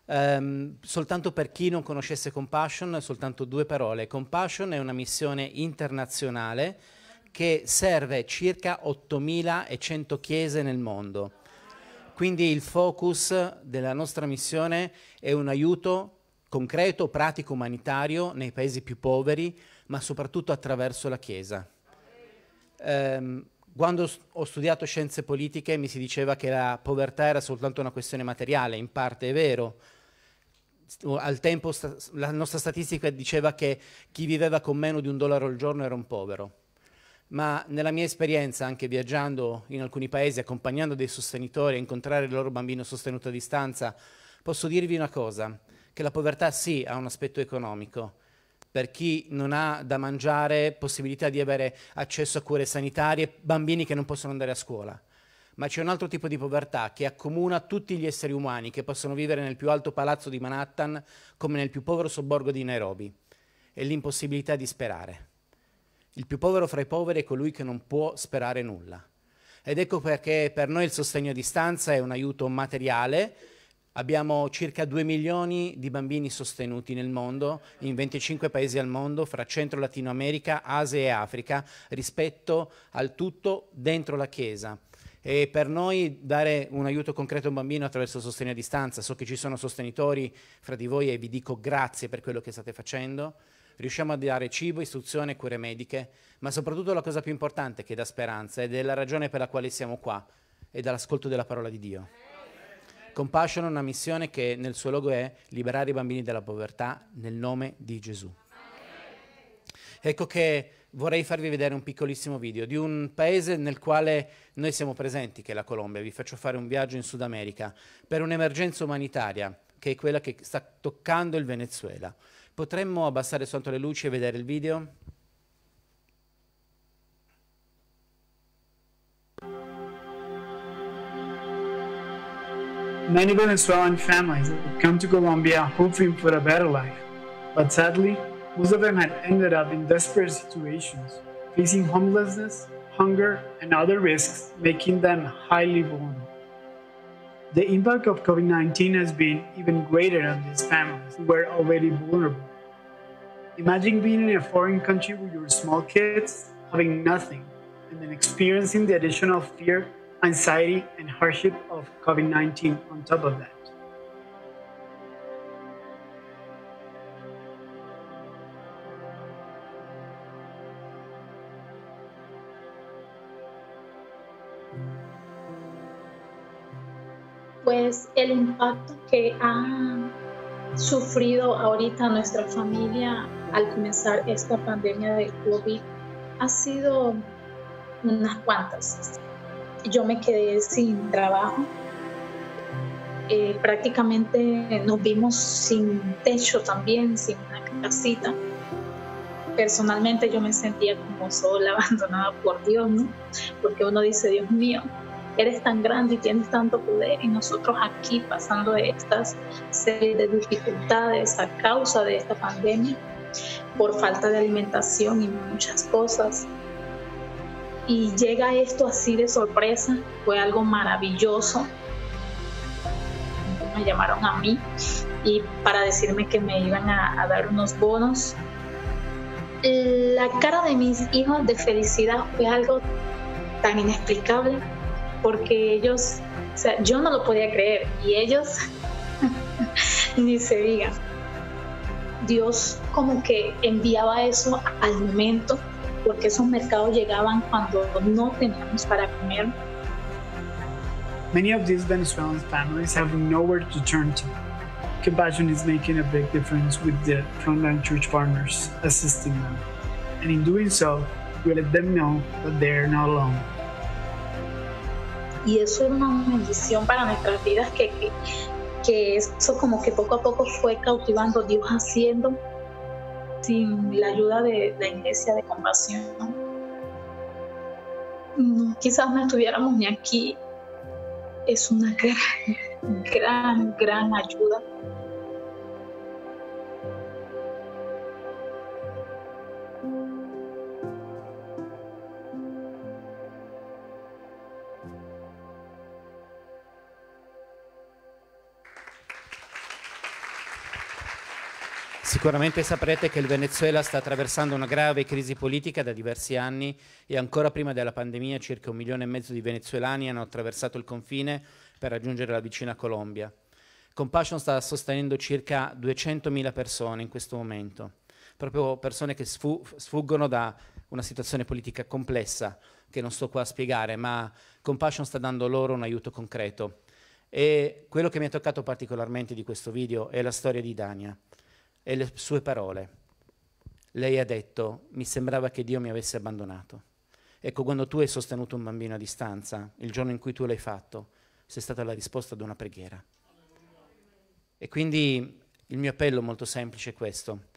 Um, soltanto per chi non conoscesse Compassion, soltanto due parole. Compassion è una missione internazionale che serve circa 8.100 chiese nel mondo. Quindi il focus della nostra missione è un aiuto concreto, pratico, umanitario nei paesi più poveri, ma soprattutto attraverso la Chiesa. Ehm, quando ho studiato scienze politiche mi si diceva che la povertà era soltanto una questione materiale, in parte è vero. Al tempo la nostra statistica diceva che chi viveva con meno di un dollaro al giorno era un povero ma nella mia esperienza anche viaggiando in alcuni paesi, accompagnando dei sostenitori, a incontrare il loro bambino sostenuto a distanza, posso dirvi una cosa, che la povertà sì ha un aspetto economico. Per chi non ha da mangiare, possibilità di avere accesso a cure sanitarie, bambini che non possono andare a scuola. Ma c'è un altro tipo di povertà che accomuna tutti gli esseri umani che possono vivere nel più alto palazzo di Manhattan come nel più povero sobborgo di Nairobi. È l'impossibilità di sperare il più povero fra i poveri è colui che non può sperare nulla. Ed ecco perché per noi il sostegno a distanza è un aiuto materiale. Abbiamo circa 2 milioni di bambini sostenuti nel mondo, in 25 paesi al mondo, fra Centro Latino America, Asia e Africa, rispetto al tutto dentro la Chiesa. E per noi dare un aiuto concreto a un bambino attraverso il sostegno a distanza, so che ci sono sostenitori fra di voi e vi dico grazie per quello che state facendo riusciamo a dare cibo, istruzione e cure mediche, ma soprattutto la cosa più importante che dà speranza ed è la ragione per la quale siamo qua, è dall'ascolto della parola di Dio. Compassion è una missione che nel suo logo è liberare i bambini dalla povertà nel nome di Gesù. Ecco che vorrei farvi vedere un piccolissimo video di un paese nel quale noi siamo presenti, che è la Colombia. Vi faccio fare un viaggio in Sud America per un'emergenza umanitaria che è quella che sta toccando il Venezuela. Potremmo abbassare soltanto le luci e vedere il video? Many Venezuelan families come to Colombia hoping for a better life, but sadly, most of them had ended up in desperate situations, facing homelessness, hunger, and other risks, making them highly vulnerable. The impact of COVID 19 has been even greater on these families who were already vulnerable. Imagine being in a foreign country with your small kids, having nothing, and then experiencing the additional fear, anxiety, and hardship of COVID 19 on top of that. el impacto que ha sufrido ahorita nuestra familia al comenzar esta pandemia de COVID ha sido unas cuantas. Yo me quedé sin trabajo, eh, prácticamente nos vimos sin techo también, sin una casita. Personalmente yo me sentía como sola, abandonada por Dios, Porque uno dice, Dios mío, eres tan grande y tienes tanto poder y nosotros aquí pasando estas series de dificultades a causa de esta pandemia, por falta de alimentación y muchas cosas. Y llega esto así de sorpresa, fue algo maravilloso. Me llamaron a mí y para decirme que me iban a, a dar unos bonos. La cara de mis hijos de felicidad fue algo tan inexplicable porque ellos, o sea, yo no lo podía creer y ellos ni se diga. Dios como que enviaba eso al momento, porque esos mercados llegaban cuando no teníamos para comer. Many of these Venezuelan families have nowhere to turn to. Compassion is making a big difference with the frontline church partners assisting them. And in doing so, we let them know that they are not alone y eso es una bendición para nuestras vidas que, que, eso como que poco a poco fue cautivando Dios haciendo sin la ayuda de la iglesia de compasión. Mm, quizás no estuviéramos ni aquí. Es una gran, gran, gran ayuda Sicuramente saprete che il Venezuela sta attraversando una grave crisi politica da diversi anni e ancora prima della pandemia circa un milione e mezzo di venezuelani hanno attraversato il confine per raggiungere la vicina Colombia. Compassion sta sostenendo circa 200.000 persone in questo momento, proprio persone che sfuggono da una situazione politica complessa che non sto qua a spiegare, ma Compassion sta dando loro un aiuto concreto. E quello che mi ha toccato particolarmente di questo video è la storia di Dania e le sue parole. Lei ha detto, mi sembrava che Dio mi avesse abbandonato. Ecco, quando tu hai sostenuto un bambino a distanza, il giorno in cui tu l'hai fatto, sei stata la risposta ad una preghiera. E quindi il mio appello molto semplice è questo.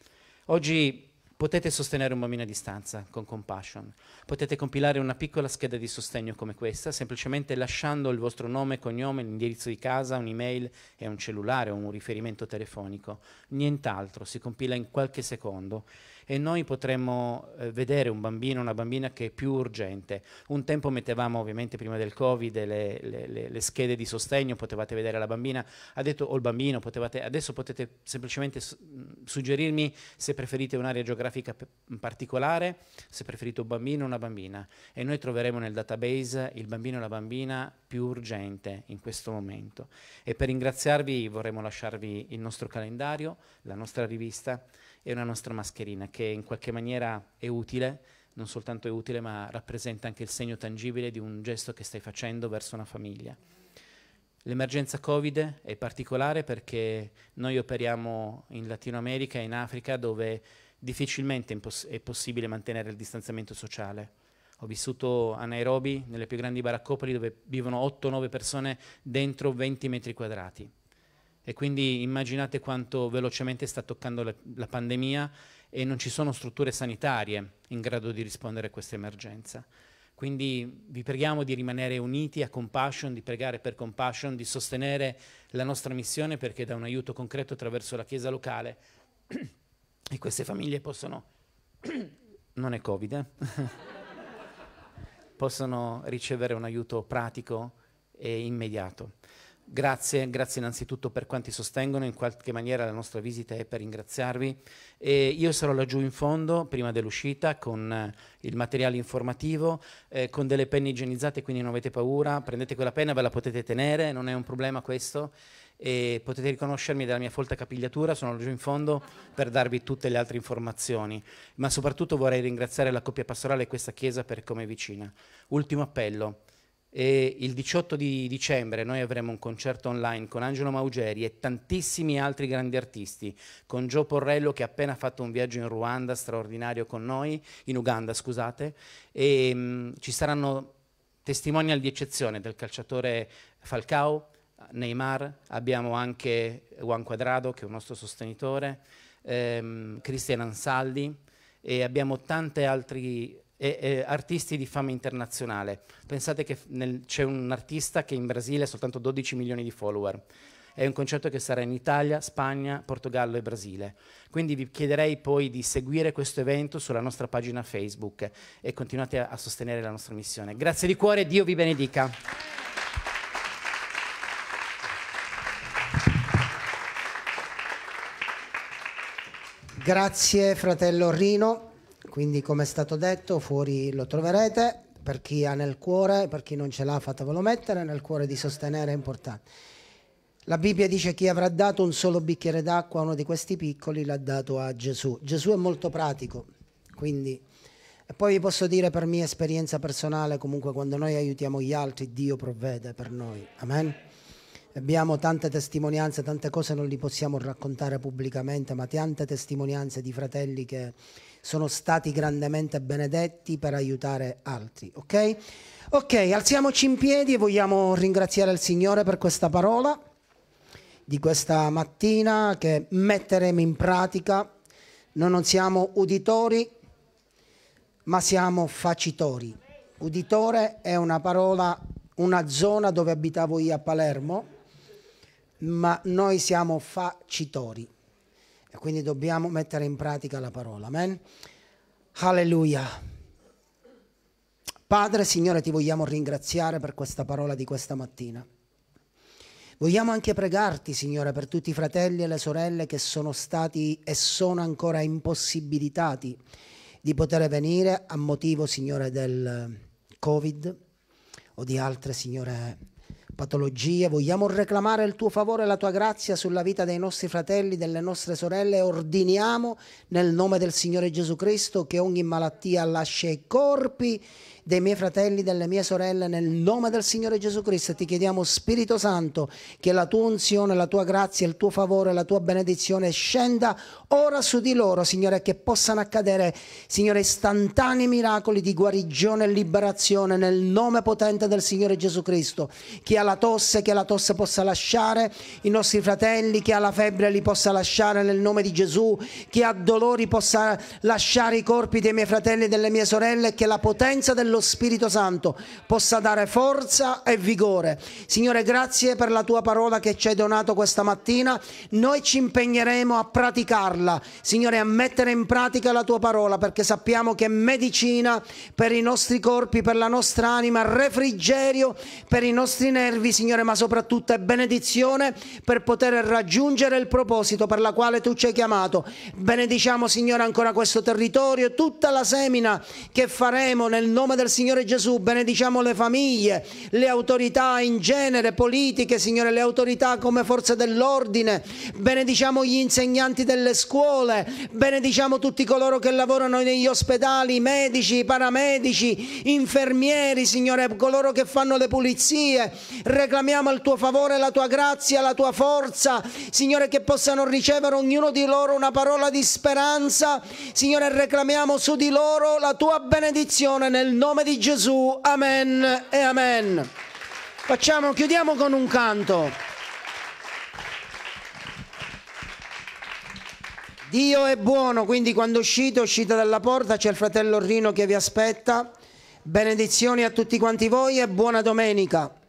Oggi Potete sostenere un bambino a distanza con Compassion, potete compilare una piccola scheda di sostegno come questa, semplicemente lasciando il vostro nome, cognome, l'indirizzo di casa, un'email e un cellulare o un riferimento telefonico. Nient'altro, si compila in qualche secondo e noi potremmo eh, vedere un bambino, una bambina che è più urgente. Un tempo mettevamo ovviamente prima del Covid le, le, le, le schede di sostegno, potevate vedere la bambina, ha detto o il bambino, potevate, adesso potete semplicemente mm, suggerirmi se preferite un'area geografica mm, particolare, se preferite un bambino o una bambina e noi troveremo nel database il bambino o la bambina più urgente in questo momento. E per ringraziarvi vorremmo lasciarvi il nostro calendario, la nostra rivista e una nostra mascherina che in qualche maniera è utile, non soltanto è utile ma rappresenta anche il segno tangibile di un gesto che stai facendo verso una famiglia. L'emergenza Covid è particolare perché noi operiamo in Latino America e in Africa dove difficilmente è possibile mantenere il distanziamento sociale. Ho vissuto a Nairobi, nelle più grandi baraccopoli, dove vivono 8-9 persone dentro 20 metri quadrati. E quindi immaginate quanto velocemente sta toccando la, la pandemia e non ci sono strutture sanitarie in grado di rispondere a questa emergenza. Quindi vi preghiamo di rimanere uniti a Compassion, di pregare per Compassion, di sostenere la nostra missione perché da un aiuto concreto attraverso la Chiesa locale e queste famiglie possono, non è Covid, eh? possono ricevere un aiuto pratico e immediato. Grazie, grazie innanzitutto per quanti sostengono in qualche maniera la nostra visita e per ringraziarvi. E io sarò laggiù in fondo prima dell'uscita con eh, il materiale informativo, eh, con delle penne igienizzate, quindi non avete paura, prendete quella penna, ve la potete tenere, non è un problema questo. E potete riconoscermi della mia folta capigliatura, sono laggiù in fondo per darvi tutte le altre informazioni. Ma soprattutto vorrei ringraziare la coppia pastorale e questa chiesa per come è vicina. Ultimo appello e il 18 di dicembre noi avremo un concerto online con Angelo Maugeri e tantissimi altri grandi artisti, con Joe Porrello che ha appena fatto un viaggio in Ruanda straordinario con noi, in Uganda scusate, e mh, mm, ci saranno testimonial di eccezione del calciatore Falcao, Neymar, abbiamo anche Juan Quadrado che è un nostro sostenitore, ehm, Cristian Ansaldi e abbiamo tanti altri e, e artisti di fama internazionale. Pensate che c'è un artista che in Brasile ha soltanto 12 milioni di follower. È un concerto che sarà in Italia, Spagna, Portogallo e Brasile. Quindi vi chiederei poi di seguire questo evento sulla nostra pagina Facebook e continuate a, a sostenere la nostra missione. Grazie di cuore, Dio vi benedica. Grazie fratello Rino quindi come è stato detto fuori lo troverete, per chi ha nel cuore, per chi non ce l'ha fatevelo mettere, nel cuore di sostenere è importante. La Bibbia dice chi avrà dato un solo bicchiere d'acqua a uno di questi piccoli l'ha dato a Gesù. Gesù è molto pratico, quindi... E poi vi posso dire per mia esperienza personale, comunque quando noi aiutiamo gli altri, Dio provvede per noi. Amen. Abbiamo tante testimonianze, tante cose non li possiamo raccontare pubblicamente, ma tante testimonianze di fratelli che sono stati grandemente benedetti per aiutare altri, ok? Ok, alziamoci in piedi e vogliamo ringraziare il Signore per questa parola di questa mattina che metteremo in pratica. Noi non siamo uditori, ma siamo facitori. Uditore è una parola, una zona dove abitavo io a Palermo, ma noi siamo facitori. E quindi dobbiamo mettere in pratica la parola. Amen. Alleluia. Padre, Signore, ti vogliamo ringraziare per questa parola di questa mattina. Vogliamo anche pregarti, Signore, per tutti i fratelli e le sorelle che sono stati e sono ancora impossibilitati di poter venire a motivo, Signore, del Covid o di altre, Signore, patologie, vogliamo reclamare il tuo favore e la tua grazia sulla vita dei nostri fratelli, delle nostre sorelle, ordiniamo nel nome del Signore Gesù Cristo che ogni malattia lascia i corpi dei miei fratelli, delle mie sorelle, nel nome del Signore Gesù Cristo. Ti chiediamo, Spirito Santo, che la tua unzione, la tua grazia, il tuo favore, la tua benedizione scenda ora su di loro, Signore, che possano accadere, Signore, istantanei miracoli di guarigione e liberazione nel nome potente del Signore Gesù Cristo. Chi ha la tosse, che la tosse possa lasciare, i nostri fratelli, chi ha la febbre li possa lasciare nel nome di Gesù, chi ha dolori possa lasciare i corpi dei miei fratelli e delle mie sorelle, che la potenza del lo Spirito Santo possa dare forza e vigore. Signore, grazie per la tua parola che ci hai donato questa mattina. Noi ci impegneremo a praticarla, Signore, a mettere in pratica la tua parola perché sappiamo che è medicina per i nostri corpi, per la nostra anima, refrigerio per i nostri nervi, Signore, ma soprattutto è benedizione per poter raggiungere il proposito per la quale tu ci hai chiamato. Benediciamo, Signore, ancora questo territorio, tutta la semina che faremo nel nome del del Signore Gesù, benediciamo le famiglie, le autorità in genere, politiche, Signore, le autorità come forze dell'ordine, benediciamo gli insegnanti delle scuole, benediciamo tutti coloro che lavorano negli ospedali, i medici, i paramedici, infermieri, Signore, coloro che fanno le pulizie, reclamiamo il tuo favore, la tua grazia, la tua forza, Signore, che possano ricevere ognuno di loro una parola di speranza, Signore, reclamiamo su di loro la tua benedizione nel nome nome di Gesù, amen e amen. Facciamo, chiudiamo con un canto. Dio è buono, quindi quando uscite, uscite dalla porta, c'è il fratello Rino che vi aspetta. Benedizioni a tutti quanti voi e buona domenica.